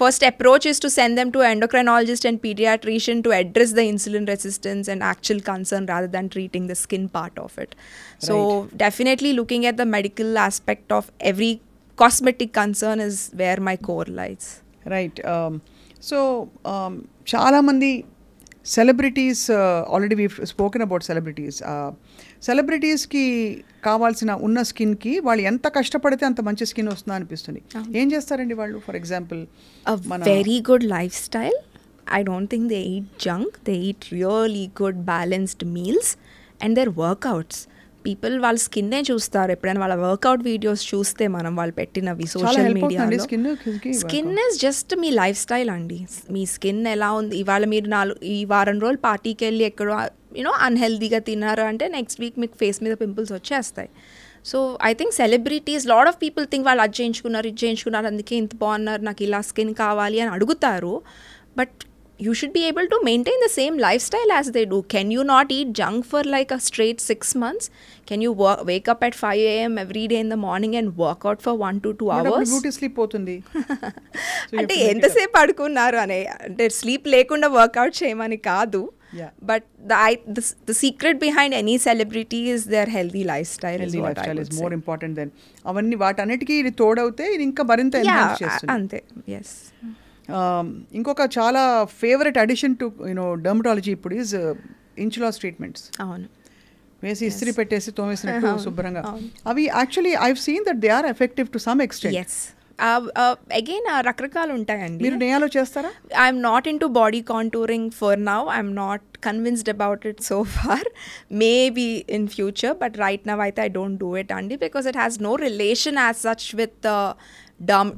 First approach is to send them to endocrinologist and pediatrician to address the insulin resistance and actual concern rather than treating the skin part of it. So right. definitely looking at the medical aspect of every cosmetic concern is where my core lies. Right. Um, so um, చాలా uh, already we've spoken about celebrities. Celebrities uh, సెలబ్రిటీస్కి కావాల్సిన ఉన్న స్కిన్కి వాళ్ళు ఎంత కష్టపడితే అంత మంచి స్కిన్ వస్తుందా అనిపిస్తుంది ఏం చేస్తారండి వాళ్ళు for example very good lifestyle I don't think they eat junk they eat really good balanced meals and their workouts people వాళ్ళ స్కిన్నే చూస్తారు ఎప్పుడైనా వాళ్ళ వర్కౌట్ వీడియోస్ చూస్తే మనం వాళ్ళు పెట్టినవి social media skin is just మీ లైఫ్ స్టైల్ అండి మీ స్కిన్ ఎలా ఉంది ఇవాళ మీరు నాలుగు ఈ వారం రోజులు పార్టీకి వెళ్ళి ఎక్కడో యూనో అన్హెల్దీగా తిన్నారు అంటే నెక్స్ట్ వీక్ మీకు ఫేస్ మీద పింపుల్స్ వచ్చేస్తాయి so I think celebrities lot of people think వాళ్ళు అది చేయించుకున్నారు ఇది చేయించుకున్నారు అందుకే ఇంత బాగున్నారు నాకు ఇలా స్కిన్ కావాలి అని అడుగుతారు but you should be able to maintain the same lifestyle as they do can you not eat junk for like a straight six months can you work wake up at five AM every day in the morning and work out for one to two hours sleep అవుతుంది అంటే ఎంతసేపు పడుకున్నారు అనే అంటే స్లీప్ లేకుండా వర్క్అవుట్ చేయమని కాదు but the secret behind any celebrity is their healthy lifestyle more important than అవన్నీ వాటన్నిటికీ ఇది తోడవుతే ఇది ఇంకా మరింత uh, అంతే ఎస్ um, ఇంకొక చాలా favourite addition to you know dermatology ఇప్పుడు ఈజ్ ఇన్సులాస్ ట్రీట్మెంట్స్ అవును వేసి ఇస్త్రీ పెట్టేసి తోమేసినట్టు శుభ్రంగా అవి actually I seen that they are effective to some extent again రకరకాలు ఉంటాయండి మీరు నేయాలో చేస్తారా I'm not in to body contouring for now I'm not convinced about it so far maybe in future but right now అయితే ఐ డోంట్ డూ ఇట్ అండి because it has no relation as such with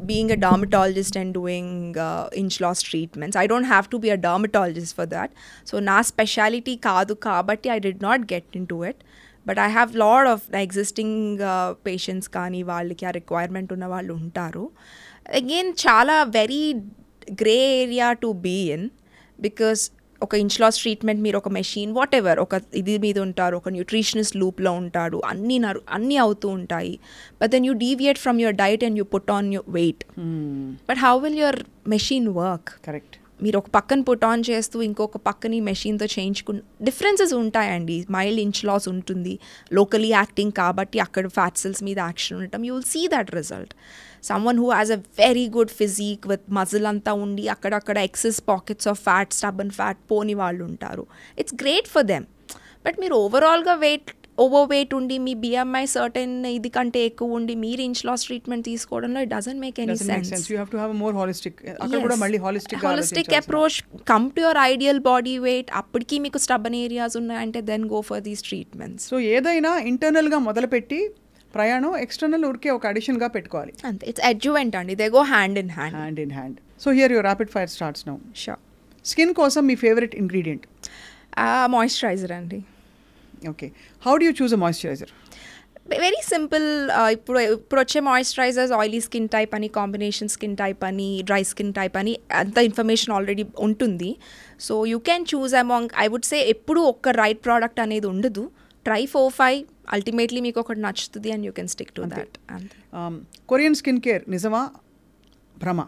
being a dermatologist and doing uh, inch loss treatments. I don't have to be a dermatologist for that. So, na speciality kaadu kaabati, I did not get into it. But I have lot of existing uh, patients kaani vaalikya requirement unna untaru. Again, chala very grey area to be in because ఒక ఇన్స్లాస్ ట్రీట్మెంట్ మీరు ఒక మెషిన్ వాట్ ఎవర్ ఒక ఇది మీద ఉంటారు ఒక న్యూట్రిషనిస్ట్ లూప్లో ఉంటాడు అన్నీ నరు అన్నీ అవుతూ ఉంటాయి but then you deviate from your diet and you put on your weight but how will your machine work correct మీరు ఒక పక్కన పుట్ ఆన్ చేస్తూ ఇంకొక పక్కని మెషిన్తో చేయించుకు డిఫరెన్సెస్ ఉంటాయండి మైల్డ్ ఇంచ్ లాస్ ఉంటుంది లోకలీ యాక్టింగ్ కాబట్టి అక్కడ ఫ్యాట్ సెల్స్ మీద యాక్షన్ ఉండటం you will see that result someone who has a very good physique with muscle అంతా ఉండి అక్కడక్కడ excess pockets of fat stubborn fat పోని వాళ్ళు ఉంటారు it's great for them but మీరు ఓవరాల్గా వెయిట్ ఓవర్ వెయిట్ ఉండి మీ బిఎంఐ సర్టెన్ ఇది కంటే ఎక్కువ ఉండి మీరు ఇంచ్ లాస్ ట్రీట్మెంట్ తీసుకోవడంలో it doesn't make any sense you have to have more holistic అక్కడ కూడా మళ్ళీ holistic holistic approach come to your ideal body weight అప్పటికి మీకు స్టబన్ ఏరియాస్ ఉన్నాయంటే then go for these treatments so ఏదైనా ఇంటర్నల్ గా మొదలుపెట్టి ప్రయాణం ఎక్స్టర్నల్ ఊరికే ఒక అడిషన్గా పెట్టుకోవాలి అంతే ఇట్స్ అడ్జువెంట్ అండి they go hand in hand hand in hand so here your rapid fire starts now sure skin కోసం మీ ఫేవరెట్ ఇంగ్రీడియంట్ మాయిశ్చరైజర్ అండి okay how do you choose a moisturiser very simple ఇప్పుడు ఇప్పుడు వచ్చే మాయిశ్చరైజర్స్ ఆయిలీ స్కిన్ టైప్ అని కాంబినేషన్ స్కిన్ టైప్ అని డ్రై స్కిన్ టైప్ అని అంత ఇన్ఫర్మేషన్ ఆల్రెడీ ఉంటుంది so you can choose among I would say ఎప్పుడు ఒక్క రైట్ ప్రోడక్ట్ అనేది ఉండదు ట్రై ఫోర్ ఫైవ్ అల్టిమేట్లీ మీకు ఒకటి నచ్చుతుంది and you can stick to that Korean skin care నిజమా భ్రమ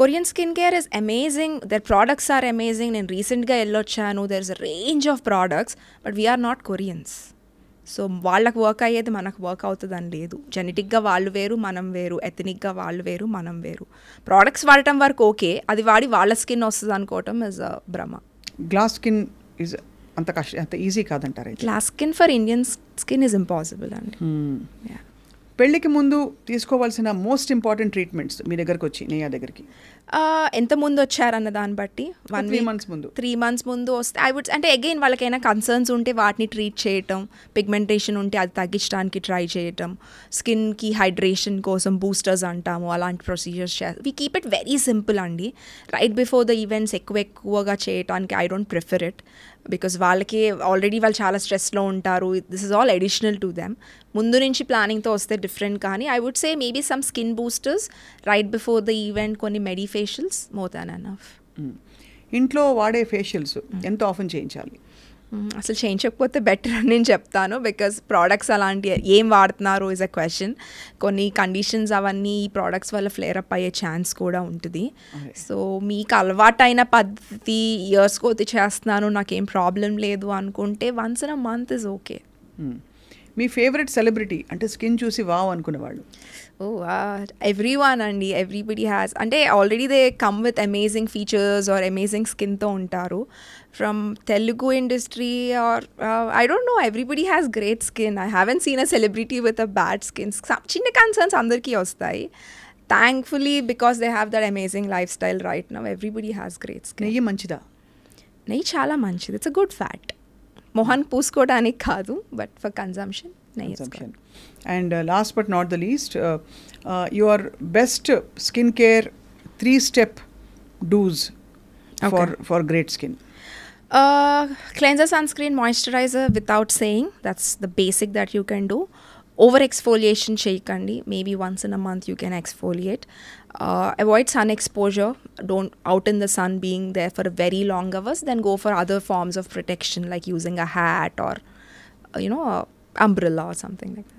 Korean skin care is amazing there products are amazing నేను రీసెంట్గా వెళ్ళొచ్చాను there is range of products but we're not Koreans so వాళ్ళకు వర్క్ అయ్యేది మనకు వర్క్ అవుతుంది అని లేదు జెనెటిక్గా వాళ్ళు వేరు మనం వేరు ఎథనిక్గా వాళ్ళు వేరు మనం వేరు ప్రోడక్ట్స్ వాడటం వరకు ఓకే అది వాడి వాళ్ళ స్కిన్ వస్తుంది అనుకోవటం ఇస్ భ్రమ గ్లాస్ స్కిన్ ఇస్ అంత కష్ట అంత ఈజీ కాదంటారు ఇట్లా skin for Indian skin is impossible అండి hmm. పెళ్ళికి ముందు తీసుకోవాల్సిన మోస్ట్ ఇంపార్టెంట్ ట్రీట్మెంట్స్ మీ దగ్గరకు వచ్చి నేయా దగ్గరికి ఎంత ముందు వచ్చారన్న దాన్ని బట్టి వన్ త్రీ మంత్స్ ముందు త్రీ మంత్స్ ముందు వస్తే ఐ వుడ్ అంటే అగైన్ వాళ్ళకైనా కన్సర్న్స్ ఉంటే వాటిని ట్రీట్ చేయటం పిగ్మెంటేషన్ ఉంటే అది తగ్గించడానికి ట్రై చేయటం స్కిన్కి హైడ్రేషన్ కోసం బూస్టర్స్ అంటాము అలాంటి ప్రొసీజర్స్ చే we keep it very simple అండి రైట్ బిఫోర్ ద ఈవెంట్స్ ఎక్కువ ఎక్కువగా చేయటానికి I don't prefer it because వాళ్ళకి ఆల్రెడీ వాళ్ళు చాలా స్ట్రెస్లో ఉంటారు this is all additional to them ముందు నుంచి ప్లానింగ్తో వస్తే డిఫరెంట్ కానీ I would say maybe some skin boosters right before the event కొన్ని మెడిఫే ఫేషియల్స్ మోర్ దాన్ ఆఫ్ ఇంట్లో వాడే ఫేషియల్స్ ఎంత ఆఫన్ చేయించాలి hmm. అసలు చేయించకపోతే బెటర్ అని నేను చెప్తాను బికాస్ ప్రోడక్ట్స్ అలాంటి ఏం వాడుతున్నారు ఇస్ అ క్వశ్చన్ కొన్ని కండిషన్స్ అవన్నీ ఈ ప్రోడక్ట్స్ వల్ల అప్ అయ్యే ఛాన్స్ కూడా ఉంటుంది సో మీకు అలవాటైన పద్ధతి ఇయర్స్ కోతి చేస్తున్నాను నాకేం ప్రాబ్లం లేదు అనుకుంటే once in a month is okay మీ ఫేవరెట్ సెలబ్రిటీ అంటే స్కిన్ చూసి వావ్ అనుకునేవాళ్ళు ఓ ఎవ్రీ వన్ అండి ఎవ్రీబడి హ్యాస్ అంటే already they come with amazing features or amazing స్కిన్తో ఉంటారు from Telugu industry or I don't know everybody has great skin I haven't seen a celebrity with a bad skin చిన్న కన్సర్న్స్ అందరికీ వస్తాయి thankfully because they have that amazing lifestyle right now everybody has great skin నెయ్యి మంచిదా నెయ్యి చాలా మంచిది ఇట్స్ అ గుడ్ ఫ్యాట్ मोहन पूस्कोटानिक खा दूँ बट फॉर कंजम्पशन नहीं consumption. And uh, last but not the least, uh, uh, your best skincare three step do's okay. for, for great skin. cleanser, sunscreen, moisturizer, without saying, that's the basic that you can do. over exfoliation చేయకండి maybe once in a month you can exfoliate avoid sun exposure don't out in the sun being there for very long hours then go for other forms of protection like using a hat or you know umbrella or something like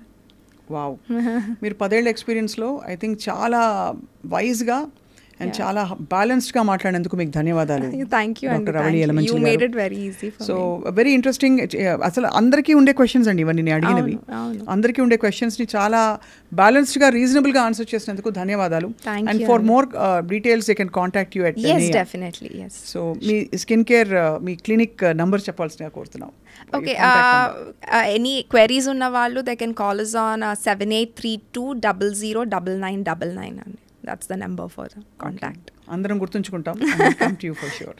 wow మీరు పదేళ్ళ ఎక్స్పీరియన్స్లో ఐ థింక్ చాలా వైజ్గా అండ్ చాలా బ్యాలెన్స్డ్గా మాట్లాడేందుకు మీకు ధన్యవాదాలు thank you very easy so very interesting అసలు అందరికీ ఉండే క్వశ్చన్స్ అండి ఇవన్నీ నేను అడిగినవి అందరికీ ఉండే క్వశ్చన్స్ని చాలా బ్యాలెన్స్డ్గా రీజనబుల్గా ఆన్సర్ చేసినందుకు ధన్యవాదాలు and for more details you can contact you at definitely so మీ స్కిన్ కేర్ uh, మీ క్లినిక్ నంబర్ చెప్పాల్సిన కోరుతున్నాం ఓకే ఎనీ క్వెరీస్ ఉన్న వాళ్ళు they can call is on seven eight three two double zero double nine double nine అండి that's the number for contact అందరం గుర్తుంచుకుంటాం యూ ఫర్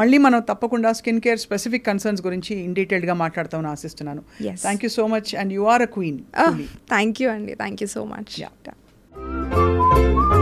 మళ్ళీ మనం తప్పకుండా స్కిన్ కేర్ స్పెసిఫిక్ కన్సర్న్స్ గురించి ఇన్ డీటెయిల్ గా మాట్లాడతామని ఆశిస్తున్నాను thank you so much and you are a queen thank you అండి thank you so much you.